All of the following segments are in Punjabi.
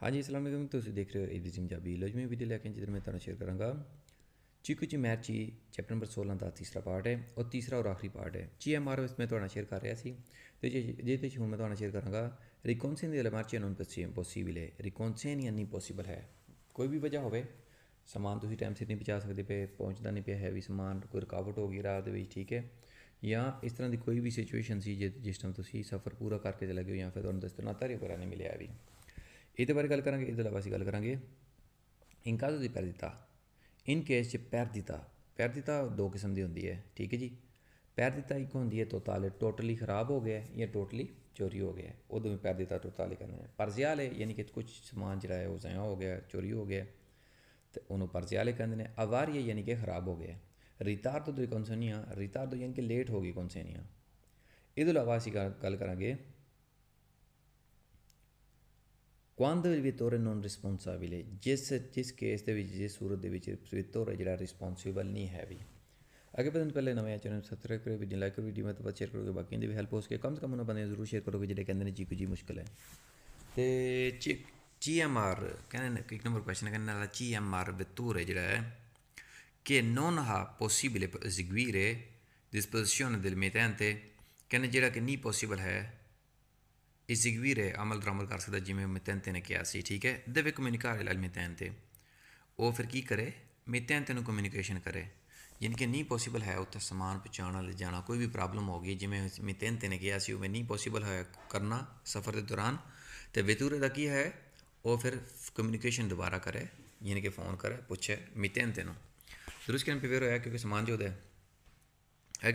हाँ जी असलम तुम देख रहे हो एबीसी पंजाबी लजमी वीडियो लैके जिधर मैं तुम्हें शेयर करा चीकू ची मैच ची चैप्टर नंबर सोलह का तीसरा पार्ट है और तीसरा और आखिरी पार्ट है ची एम आर मैं थोड़ा शेयर कर रहा है तो जे जे हूँ मैं थोड़ा शेयर करा रिकॉन्सिंग एलम आर ची नॉन पसी पॉसीबल है रिकॉन्सिंग या नहीं पॉसीबल है कोई भी वजह हो समान तुम टाइम सिर नहीं पहुँचा सकते पे पहुँचता नहीं पे है भी समान कोई रुकावट होगी रात के ठीक है या इस तरह की कोई भी सिचुएशन जिस टाइम तुम सफ़र पूरा करके चले गए या फिर तुम दस तरह धारे नहीं मिले भी ਇਹਦੇ ਬਾਰੇ ਗੱਲ ਕਰਾਂਗੇ ਇਹਦੇ ਇਲਾਵਾ ਅਸੀਂ ਗੱਲ ਕਰਾਂਗੇ ਇਨ ਕਾਜ਼ ਦੀ ਪੈਰਦਿਤਾ ਇਨ ਕੇਸ ਚ ਪੈਰਦਿਤਾ ਪੈਰਦਿਤਾ ਦੋ ਕਿਸਮ ਦੀ ਹੁੰਦੀ ਹੈ ਠੀਕ ਹੈ ਜੀ ਪੈਰਦਿਤਾ ਇੱਕ ਹੁੰਦੀ ਹੈ ਤੋਤਾਲੇ ਟੋਟਲੀ ਖਰਾਬ ਹੋ ਗਿਆ ਜਾਂ ਟੋਟਲੀ ਚੋਰੀ ਹੋ ਗਿਆ ਉਦੋਂ ਵੀ ਪੈਰਦਿਤਾ ਤੋਤਾਲੇ ਕਹਿੰਦੇ ਨੇ ਪਰਜ਼ਿਆਲੇ ਯਾਨੀ ਕਿ ਕੁਝ ਸਮਾਨ ਜਿਹੜਾ ਹੈ ਉਹ ਜ਼ਾਇਆ ਹੋ ਗਿਆ ਚੋਰੀ ਹੋ ਗਿਆ ਤੇ ਉਹਨੂੰ ਪਰਜ਼ਿਆਲੇ ਕਹਿੰਦੇ ਨੇ ਅਵਾਰੀਆ ਯਾਨੀ ਕਿ ਖਰਾਬ ਹੋ ਗਿਆ ਰਿਤਾਰਦੋ ਦੀ ਕੌਨਸਨੀਆਂ ਰਿਤਾਰਦੋ ਯਾਨੀ ਕਿ ਲੇਟ ਹੋ ਗਈ ਕੌਨਸਨੀਆਂ ਇਹਦੇ ਇਲਾਵਾ ਅਸੀਂ ਗੱਲ ਕਰਾਂਗੇ Quando il vittore non responsabile, ਜਿਸ ਜਿਸ ਕੇਸ ਦੇ ਵਿੱਚ ਜਿਸ ਸੂਰਤ ਦੇ ਵਿੱਚ ਵਿਤੌਰ ਜਿਹੜਾ ਰਿਸਪੌਂਸਿਬਲ ਨਹੀਂ ਹੈ ਵੀ ਅਗੇ ਬੰਦੇ ਪਹਿਲੇ ਨਵੇਂ ਚੈਨਲ ਸਬਸਕ੍ਰਾਈਬ ਕਰੋ ਵੀਡੀਓ ਲਾਈਕ ਕਰੋ ਵੀਡੀਓ ਮਤ ਬਾਅਦ ਸ਼ੇਅਰ ਕਰੋਗੇ ਬਾਕੀ ਦੇ ਵੀ ਹੈਲਪ ਹੋ ਸਕੇ ਕਮ ਸੇ ਕਮ ਉਹਨਾਂ ਬੰਦੇ ਜ਼ਰੂਰ ਸ਼ੇਅਰ ਕਰੋਗੇ ਜਿਹੜੇ ਕਹਿੰਦੇ ਨੇ ਜੀ ਕੁ ਜੀ ਮੁਸ਼ਕਲ ਹੈ ਤੇ ਜੀ ਐਮ ਆਰ ਕਹਿੰਦੇ ਨੇ ਇੱਕ ਨੰਬਰ ਕੁਐਸਚਨ ਕਹਿੰਦੇ ਨੇ ਲਾ ਜੀ ਐਮ ਆਰ ਵਿਤੌਰ ਜਿਹੜਾ ਹੈ ਕਿ ਨੋਨ ਹਾ possible eseguire disposizione del mittente che non gira che ni possibile è eh. Eseguire amal grammar kar sakda jiਵੇਂ mitente ne kiya ਸੀ ਠੀਕ ਹੈ है comunicare il mitente ਉਹ ਫਿਰ ਕੀ ਕਰੇ mitente ਨੂੰ कम्यूनीकेशन करे जिनके नहीं पॉसिबल है उत्तर समान पहुँचाना ले जाना कोई भी प्रॉब्लम होगी जिमें मितेन ने किया सी नहीं पॉसिबल है करना सफ़र के दौरान तो वेतूरे का की है वो फिर कम्यूनीकेशन दोबारा करे जिन्हें कि फ़ोन करे पूछे मितेन तेन दुरुस्त कहने पे फिर होया क्योंकि समान जो है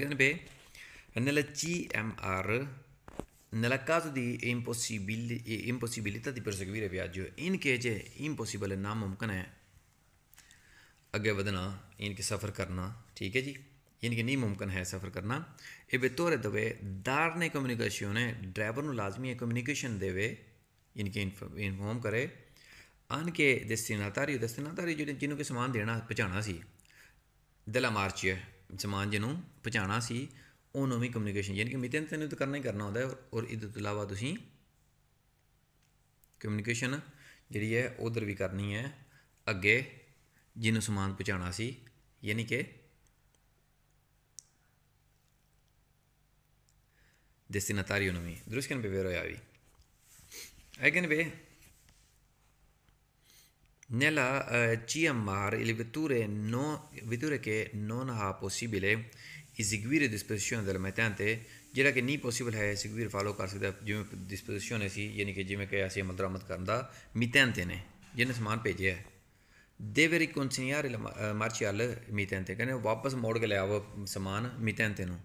कहने पे एन एल ची एम आर nella caso di impossibili, impossibilità di proseguire il viaggio, in che है इम्पॉसिबल है नामुमकिन है आगे बढ़ना इनके सफ़र करना ठीक है जी इनके नहीं मुमकिन है सफ़र करना ये बेतौर दवे दार ने कम्युनिकेशन है ड्राइवर को लाजमी कम्युनिकेशन देवे इनके इन्फॉर्म करे अन के दस्तिनाधारी दस्तिनाधारी जो जिन्होंने सामान देना पहुँचाना सी दिला मार्च है समान जिन्होंने पहुँचाना सी ਉਹਨੂੰ ਵੀ ਕਮਿਊਨੀਕੇਸ਼ਨ ਯਾਨੀ ਕਿ ਮਿਤਨ ਤੇ ਨੂੰ ਤਾਂ ਕਰਨਾ ਹੀ ਕਰਨਾ ਹੁੰਦਾ ਹੈ ਔਰ ਇਹਦੇ ਤੋਂ ਇਲਾਵਾ ਤੁਸੀਂ ਕਮਿਊਨੀਕੇਸ਼ਨ ਜਿਹੜੀ ਹੈ ਉਧਰ ਵੀ ਕਰਨੀ ਹੈ ਅੱਗੇ ਜਿਹਨੂੰ ਸਮਾਨ ਪਹੁੰਚਾਉਣਾ ਸੀ ਯਾਨੀ ਕਿ ਡੈਸਟੀਨਟਾਰੀਓ ਨੂੰ ਵੀ ਦਰਸ਼ਕਨ ਬਿਵੇਰੋ ਆਈ ਅਗੇਨ ਵੇ ਨੇਲਾ ਚੀਅਮਾਰ ਇਲ ਵਿਤੂਰੇ ਨੋ ਵਿਤੂਰੇ ਕੇ ਨੋਨ ਹਾ ਪੋਸੀਬਲੇ ਇਜ਼ੀਗਵੀਰ ਡਿਸਪੋਜੀਸ਼ਨ ਦੇ ਲਮਤਾਂ ਤੇ ਜਿਹੜਾ ਕਿ ਨਹੀਂ ਪੋਸੀਬਲ ਹੈ ਇਜ਼ੀਗਵੀਰ ਫਾਲੋ ਕਰ ਸਕਦਾ ਜਿਵੇਂ ਡਿਸਪੋਜੀਸ਼ਨ ਸੀ ਯਾਨੀ ਕਿ ਜਿਵੇਂ ਕਿ ਅਸੀਂ ਅਮਦਰਾਮਦ ਕਰਨ ਦਾ ਮਿਤਨ ਤੇ ਨੇ ਜਿਹਨੇ ਸਮਾਨ ਭੇਜਿਆ ਦੇ ਵੇਰੀ ਕਨਸੀਅਰ ਮਾਰਚਲ ਮਿਤਨ ਤੇ ਕਹਿੰਦੇ ਵਾਪਸ ਮੋੜ ਕੇ ਲਿਆਵੋ ਸਮਾਨ ਮਿਤਨ ਤੇ ਨੂੰ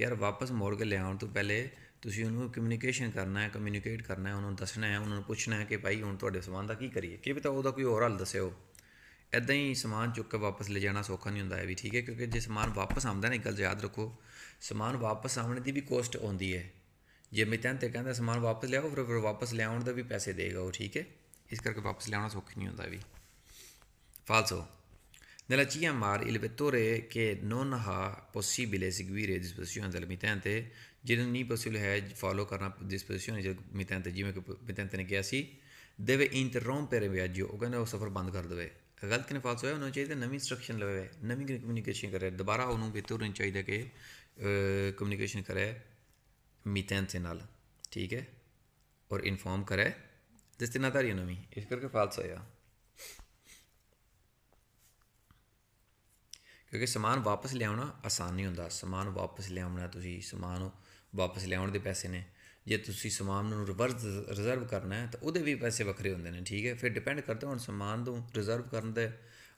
ਯਾਰ ਵਾਪਸ ਮੋੜ ਕੇ ਲਿਆਉਣ ਤੋਂ ਪਹਿਲੇ ਤੁਸੀਂ ਉਹਨੂੰ ਕਮਿਊਨੀਕੇਸ਼ਨ ਕਰਨਾ ਹੈ ਕਮਿਊਨੀਕੇਟ ਕਰਨਾ ਹੈ ਉਹਨੂੰ ਦੱਸਣਾ ਹੈ ਉਹਨੂੰ ਪੁੱਛਣਾ ਹੈ ਕਿ ਭਾਈ ਹੁਣ ਤੁਹਾਡੇ ਸਮਾਨ ਦਾ ਕੀ ਕਰੀਏ ਕਿ ਵੀ ਤਾਂ ਉਹਦਾ ਕੋਈ ਹੋਰ ਹੱਲ ਦੱਸਿਓ ਐਦਾਂ ਹੀ ਸਮਾਨ ਚੁੱਕ ਕੇ ਵਾਪਸ ਲੈ ਜਾਣਾ ਸੌਖਾ ਨਹੀਂ ਹੁੰਦਾ ਇਹ ਵੀ ਠੀਕ ਹੈ ਕਿਉਂਕਿ ਜੇ ਸਮਾਨ ਵਾਪਸ ਆਉਂਦਾ ਨੇ ਗੱਲ ਯਾਦ ਰੱਖੋ ਸਮਾਨ ਵਾਪਸ ਆਉਣ ਦੀ ਵੀ ਕੋਸਟ ਆਉਂਦੀ ਹੈ ਜੇ ਮਿਤਨ ਤੇ ਕਹਿੰਦਾ ਸਮਾਨ ਵਾਪਸ ਲਿਆਓ ਫਿਰ ਵਾਪਸ ਲਿਆਉਣ ਦਾ ਵੀ ਪੈਸੇ ਦੇਗਾ ਉਹ ਠੀਕ ਹੈ ਇਸ ਕਰਕੇ ਵਾਪਸ ਲਿਆਉਣਾ ਸੌਖਾ ਨਹੀਂ ਹੁੰਦਾ ਵੀ ਫਾਲਸੋ Nella ਕਿ il vettore possible non ha possibile ਡਿਸਪੋਜੀਸ਼ਨ ਦੇ e del ਤੇ ਜਿਹਨੂੰ ਨਹੀਂ ਪੋਸੀਬਲ ਹੈ ਫਾਲੋ ਕਰਨਾ ਡਿਸਪੋਜੀਸ਼ਨ ਜੇ ਤੇ ਜਿਵੇਂ ਕਿ ਮਿਤੰਤ ਨੇ ਕਿਹਾ ਸੀ ਦੇਵੇ ਇੰਟਰਰੋਮਪਰ ਵਿਆਜੋ ਉਹ ਕਹਿੰਦਾ ਉਹ ਸਫਰ ਬੰਦ ਕਰ ਦਵੇ गलत ने फालसो होना चाहिए नवी इंस्ट्रक्शन लवे नवी कम्यूनीकेशन करे दोबारा उन्होंने बेहतर होनी चाहिए कि कम्यूनीकेशन करे मीथेन से नाल ठीक है और इन्फॉर्म करे जिस दिन आधारी नवी इस करके फालस हो क्योंकि समान वापस ਲਿਆਉਣਾ आसान नहीं होंगे समान वापस ਲਿਆਉਣਾ समान वापस ਵਾਪਸ ਲਿਆਉਣ ने ਜੇ ਤੁਸੀਂ ਸਮਾਨ ਨੂੰ ਰਿਵਰਸ ਰਿਜ਼ਰਵ ਕਰਨਾ ਹੈ ਤਾਂ ਉਹਦੇ ਵੀ ਪੈਸੇ ਵੱਖਰੇ ਹੁੰਦੇ ਨੇ ਠੀਕ ਹੈ ਫਿਰ ਡਿਪੈਂਡ ਕਰਦਾ ਹੁਣ ਸਮਾਨ ਨੂੰ ਰਿਜ਼ਰਵ ਕਰਨ ਦਾ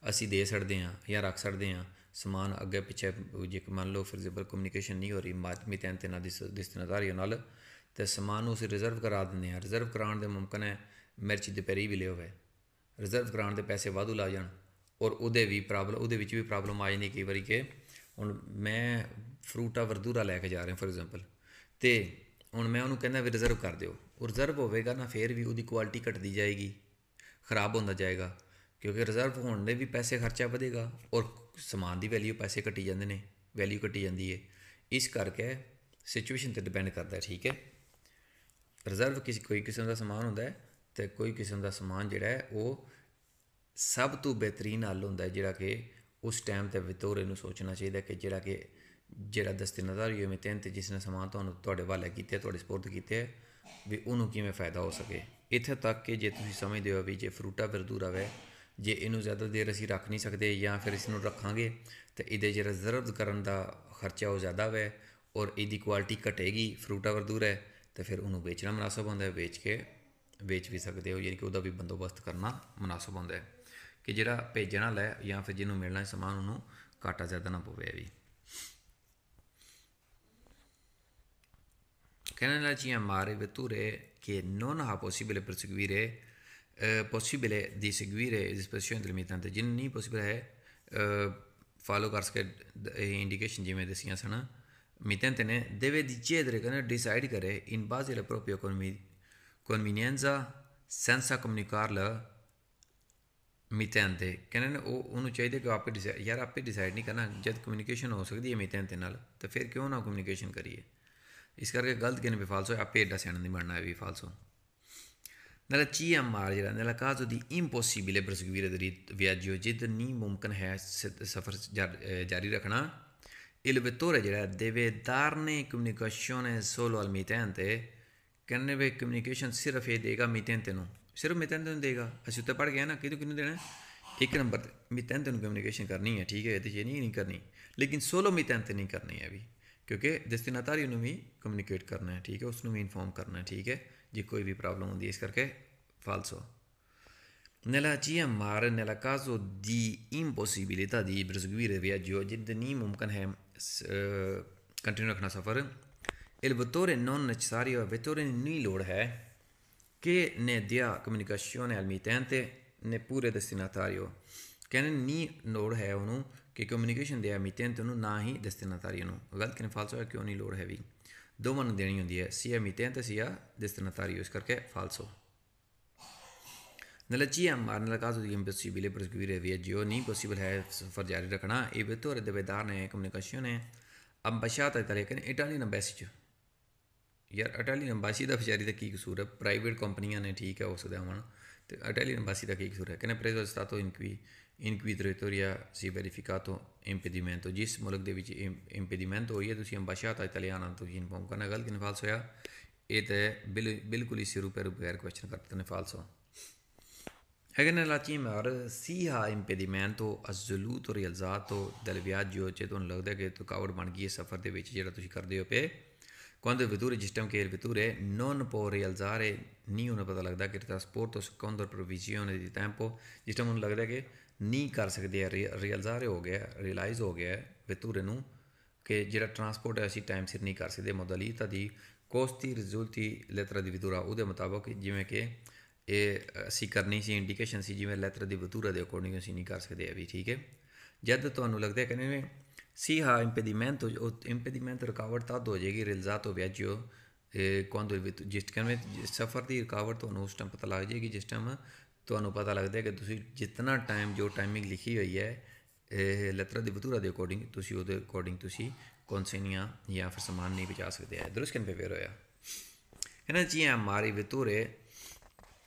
ਅਸੀਂ ਦੇ ਸਕਦੇ ਹਾਂ ਜਾਂ ਰੱਖ ਸਕਦੇ ਹਾਂ ਸਮਾਨ ਅੱਗੇ ਪਿੱਛੇ ਜੇ ਮੰਨ ਲਓ ਫਿਜ਼ੀਬਲ ਕਮਿਊਨੀਕੇਸ਼ਨ ਨਹੀਂ ਹੋ ਰਹੀ ਮਾਤਮੀ ਤੈਨ ਤੇ ਨਾ ਦਿਸ ਦਿਸਤਨਾਦਾਰੀਆਂ ਨਾਲ ਤੇ ਸਮਾਨ ਨੂੰ ਅਸੀਂ ਰਿਜ਼ਰਵ ਕਰਾ ਦਿੰਦੇ ਹਾਂ ਰਿਜ਼ਰਵ ਕਰਾਉਣ ਦੇ ਮਮਕਨ ਹੈ ਮਿਰਚ ਪੈਰੀ ਵੀ ਲਿਓ ਹੋਵੇ ਰਿਜ਼ਰਵ ਕਰਾਉਣ ਦੇ ਪੈਸੇ ਵਾਧੂ ਲਾ ਜਾਣ ਔਰ ਉਹਦੇ ਵੀ ਪ੍ਰੋਬਲਮ ਉਹਦੇ ਵਿੱਚ ਵੀ ਪ੍ਰੋਬਲਮ ਆ ਜਾਂਦੀ ਕਈ ਵਾਰੀ ਕਿ ਹੁਣ ਮੈਂ ਫਰੂਟਾ ਵਰਦੂਰਾ ਲੈ ਕੇ ਜਾ ਰਿਹਾ ਫੋਰ ਐਗਜ਼ਾਮਪਲ ਤੇ ਹੁਣ ਮੈਂ ਉਹਨੂੰ ਕਹਿੰਦਾ ਵੀ ਰਿਜ਼ਰਵ ਕਰ ਦਿਓ ਉਹ ਰਿਜ਼ਰਵ ਹੋਵੇਗਾ ਨਾ ਫੇਰ ਵੀ ਉਹਦੀ ਕੁਆਲਿਟੀ ਘਟਦੀ ਜਾਏਗੀ ਖਰਾਬ ਹੁੰਦਾ ਜਾਏਗਾ ਕਿਉਂਕਿ ਰਿਜ਼ਰਵ ਹੋਣ ਦੇ ਵੀ ਪੈਸੇ ਖਰਚਾ ਵਧੇਗਾ ਔਰ ਸਮਾਨ ਦੀ ਵੈਲਿਊ ਪੈਸੇ ਘਟੀ ਜਾਂਦੇ ਨੇ ਵੈਲਿਊ ਘਟੀ ਜਾਂਦੀ ਹੈ ਇਸ ਕਰਕੇ ਸਿਚੁਏਸ਼ਨ ਤੇ ਡਿਪੈਂਡ ਕਰਦਾ ਹੈ ਠੀਕ ਹੈ ਰਿਜ਼ਰਵ ਕਿਸੇ ਕੋਈ ਕਿਸਮ ਦਾ ਸਮਾਨ ਹੁੰਦਾ ਹੈ ਤੇ ਕੋਈ ਕਿਸਮ ਦਾ ਸਮਾਨ ਜਿਹੜਾ ਹੈ ਉਹ ਸਭ ਤੋਂ ਬਿਹਤਰੀਨ ਹੱਲ ਹੁੰਦਾ ਹੈ ਜਿਹੜਾ ਕਿ ਉਸ ਟਾਈਮ ਤੇ ਵਿਤੋਰੇ ਨੂੰ ਸੋਚਣਾ ਚਾਹੀਦਾ ਕਿ ਜਿਹੜਾ ਕਿ ਜਿਹੜਾ ਦਸਤੇਨਦਾਰ ਜਾਂ ਮਿਤਨ ਤੇ ਜਿਸ ਨੇ ਸਮਾਨ ਤੁਹਾਨੂੰ ਤੁਹਾਡੇ ਵਾਲੇ ਕੀਤੇ ਤੁਹਾਡੇ ਸਪੋਰਟ ਕੀਤੇ ਵੀ ਉਹਨੂੰ ਕਿਵੇਂ ਫਾਇਦਾ ਹੋ ਸਕੇ ਇੱਥੇ ਤੱਕ ਕਿ ਜੇ ਤੁਸੀਂ ਸਮਝਦੇ ਹੋ ਵੀ ਜੇ ਫਰੂਟਾ ਫਿਰ ਦੂਰ ਆਵੇ ਜੇ ਇਹਨੂੰ ਜ਼ਿਆਦਾ ਦੇਰ ਅਸੀਂ ਰੱਖ ਨਹੀਂ ਸਕਦੇ ਜਾਂ ਫਿਰ ਇਸ ਨੂੰ ਰੱਖਾਂਗੇ ਤੇ ਇਹਦੇ ਜਿਹੜਾ ਜ਼ਰਬ ਕਰਨ ਦਾ ਖਰਚਾ ਉਹ ਜ਼ਿਆਦਾ ਹੋਵੇ ਔਰ ਇਹਦੀ ਕੁਆਲਿਟੀ ਘਟੇਗੀ ਫਰੂਟਾ ਵਰਦੂਰ ਹੈ ਤੇ ਫਿਰ ਉਹਨੂੰ ਵੇਚਣਾ ਮناسب ਹੁੰਦਾ ਹੈ ਵੇਚ ਕੇ ਵੇਚ ਵੀ ਸਕਦੇ ਹੋ ਯਾਨੀ ਕਿ ਉਹਦਾ ਵੀ ਬੰਦੋਬਸਤ ਕਰਨਾ ਮناسب ਹੁੰਦਾ ਹੈ ਕਿ ਜਿਹੜਾ ਭੇਜਣ ਵਾਲਾ ਹੈ ਜਾਂ ਫਿਰ ਜਿਹਨੂੰ ਮਿਲਣਾ ਸਮਾਨ ਉਹਨੂੰ ਘਾਟਾ ਜ਼ਿਆਦਾ ਨਾ ਪਵੇ ਵੀ Canadaci amare vetture che non ha possibile proseguire eh, possibile di seguire eh, l'espressione del limitante जिन्नी possibile है फॉलो कर सके इंडिकेशन जिमें दसियाँ सन मितंत ने देवे दिचे दरे कने डिसाइड करे इन बाजे ले प्रोपियो कन्वीनियंसा सेंसा कम्युनिकार ल मितंत कहने ने ओ उन्होंने चाहिए कि आपके डिसाइड यार आपके डिसाइड नहीं करना जब कम्युनिकेशन हो सकती है मितंत नाल तो फिर क्यों ना कम्युनिकेशन करिए इस करके गलत कहने भी फालसो आपे एडा सैन नहीं बनना है फालसो फाल्सो नाला ची एम आर जरा ना कहा जो इम्पोसीबल है प्रसगवीर व्याजियो जिद नहीं मुमकिन है सफर जारी रखना il vettore direi deve darne comunicazione solo al mittente कहने वे कम्युनिकेशन सिर्फ ये देगा मितन तेनों सिर्फ मितन तेन देगा असं उत्तर पढ़ गए ना कि किन्नू देना एक नंबर मितन तेन कम्युनिकेशन करनी है ठीक है तो ये नहीं, नहीं करनी लेकिन सोलो मितन नहीं करनी है अभी ਕਿਉਂਕਿ ਡੈਸਟੀਨੇਟਰੀ ਨੂੰ ਵੀ ਕਮਿਊਨੀਕੇਟ ਕਰਨਾ ਹੈ ਠੀਕ ਹੈ ਉਸ ਨੂੰ ਵੀ ਇਨਫੋਰਮ ਕਰਨਾ ਹੈ ਠੀਕ ਹੈ ਜੇ ਕੋਈ ਵੀ ਪ੍ਰੋਬਲਮ ਹੁੰਦੀ ਹੈ ਇਸ ਕਰਕੇ ਫਾਲਸੋ Nella GMR, nel caso di impossibilità di proseguire il viaggio, Jiddani mumkan hai continue rakhna safar. Il vettore non necessario, il vettore ni load hai che ne dia comunicazione al mittente neppure destinatario. che ne ni ਲੋੜ hai ਉਹਨੂੰ ਕਿ ਕਮਿਊਨੀਕੇਸ਼ਨ ਦੇ ਐਮਿਟੈਂਟ ਨੂੰ ਨਾ ਹੀ ਦਸਤਨਤਾਰੀ ਨੂੰ ਗਲਤ ਕਿਨ ਫਾਲਸ ਹੋਇਆ ਕਿਉਂ ਨਹੀਂ ਲੋੜ ਵੀ ਦੋਵਾਂ ਨੂੰ ਦੇਣੀ ਹੁੰਦੀ ਹੈ ਸੀ ਐਮਿਟੈਂਟ ਤੇ ਆ ਦਸਤਨਤਾਰੀ ਇਸ ਕਰਕੇ ਫਾਲਸੋ nella CMR, nel caso di impossibile proseguire via Gioni, possibile far giare Rakana, il vettore deve dare ਹੈ ambasciata italiana ਇਟਾਲੀਅਨ Embassy ਚ ਯਾਰ ਇਟਾਲੀਅਨ ਐਮਬੈਸੀ ਦਾ ਫਿਚਾਰੀ ਦਾ ਕੀ ਕਸੂਰ ਹੈ ਪ੍ਰਾਈਵੇਟ ਕੰਪਨੀਆਂ ਨੇ ਠੀਕ ਹੈ ਹੋ ਸਕਦਾ ਹੁਣ ਤੇ ਇਟਾਲੀਅਨ ਐਮਬੈਸੀ ਦਾ ਕੀ ਕਸੂਰ ਹੈ ਪ੍ਰੈਸ ਪ੍ਰੈਜ਼ੋ ਤੋਂ ਇਨਕੁਈ inquisitoria si è verificato impedimento ਜਿਸ ਮੁਲਕ ਦੇ ਵਿੱਚ ਇੰਪੈਡੀਮੈਂਟ ਹੋਈ ਹੈ ਤੁਸੀਂ ਅੰਬਾਸ਼ਾਤਾ ਇਟਾਲੀਆਨਾ ਤੁਸੀਂ ਇਨਫੋਰਮ ਕਰਨਾ ਗਲਤ ਕਿ ਫਾਲਸ ਹੋਇਆ ਇਹ ਤਾਂ ਬਿਲਕੁਲ ਹੀ ਸਿਰੂ ਪੈਰੂ ਬਗੈਰ ਕੁਐਸਚਨ ਕਰਦੇ ਨੇ ਫਾਲਸ ਹੋ ਹੈਗਨ ਲਾਚੀ ਮਾਰ ਸੀਹਾ ਇੰਪੈਡੀਮੈਂਟੋ ਅਜ਼ਲੂਤ ਔਰ ਇਲਜ਼ਾਤੋ ਦਲ ਵਿਆਜੋ ਜੇ ਤੁਹਾਨੂੰ ਲੱਗਦਾ ਕਿ ਥਕਾਵਟ ਬਣ ਗਈ ਹੈ ਸਫ਼ਰ ਦੇ ਵਿੱਚ ਜਿਹੜਾ ਤੁਸੀਂ ਕਰਦੇ ਹੋ ਪਏ quando il vettore gestion che il vettore non può realizzare ni una patologgia che trasporto secondo previsione di tempo, diciamo una che ਨਹੀਂ ਕਰ ਸਕਦੇ ਆ ਰੀਅਲਜ਼ਾਰ ਹੋ ਗਿਆ ਰਿਅਲਾਈਜ਼ ਹੋ ਗਿਆ ਵਿਤੂਰੇ ਨੂੰ ਕਿ ਜਿਹੜਾ ਟਰਾਂਸਪੋਰਟ ਹੈ ਅਸੀਂ ਟਾਈਮ ਸਿਰ ਨਹੀਂ ਕਰ ਸਕਦੇ ਤਾਂ ਦੀ ਕੋਸਤੀ ਰਿਜ਼ਲਤੀ ਲੈਟਰ ਦੀ ਵਿਤੂਰਾ ਉਹਦੇ ਮੁਤਾਬਕ ਜਿਵੇਂ ਕਿ ਇਹ ਅਸੀਂ ਕਰਨੀ ਸੀ ਇੰਡੀਕੇਸ਼ਨ ਸੀ ਜਿਵੇਂ ਲੈਟਰ ਦੀ ਵਿਤੂਰਾ ਦੇ ਅਕੋਰਡਿੰਗ ਅਸੀਂ ਨਹੀਂ ਕਰ ਸਕਦੇ ਅਭੀ ਠੀਕ ਹੈ ਜਦ ਤੁਹਾਨੂੰ ਲੱਗਦਾ ਹੈ ਕਿ ਸੀ ਹਾ ਇੰਪੀਡੀਮੈਂਟ ਉਹ ਇੰਪੀਡੀਮੈਂਟ ਰਿਕਵਰ ਤਾਂ ਹੋ ਜਾਏਗੀ ਰਿਲਜ਼ਾਤ ਹੋ ਵਿਆਜਿਓ ਕੋਂਦੋ ਜਿਸ ਟਾਈਮ ਸਫਰ ਦੀ ਰਿਕਵਰ ਤੁਹਾਨੂੰ ਉਸ ਟਾਈਮ ਪਤਾ ਲੱਗ ਜਾਏਗੀ ਜਿਸ ਟਾਈਮ तो पता लगता है कि तुम जितना टाइम जो टाइमिंग लिखी हुई है दतूरा बतूरा अकॉर्डिंग अकॉर्डिंग कौनसनिया या फिर समान नहीं बचा सकते हैं दुरुस्किन पे फेयर होया कहना जी हाँ मारी बतूरे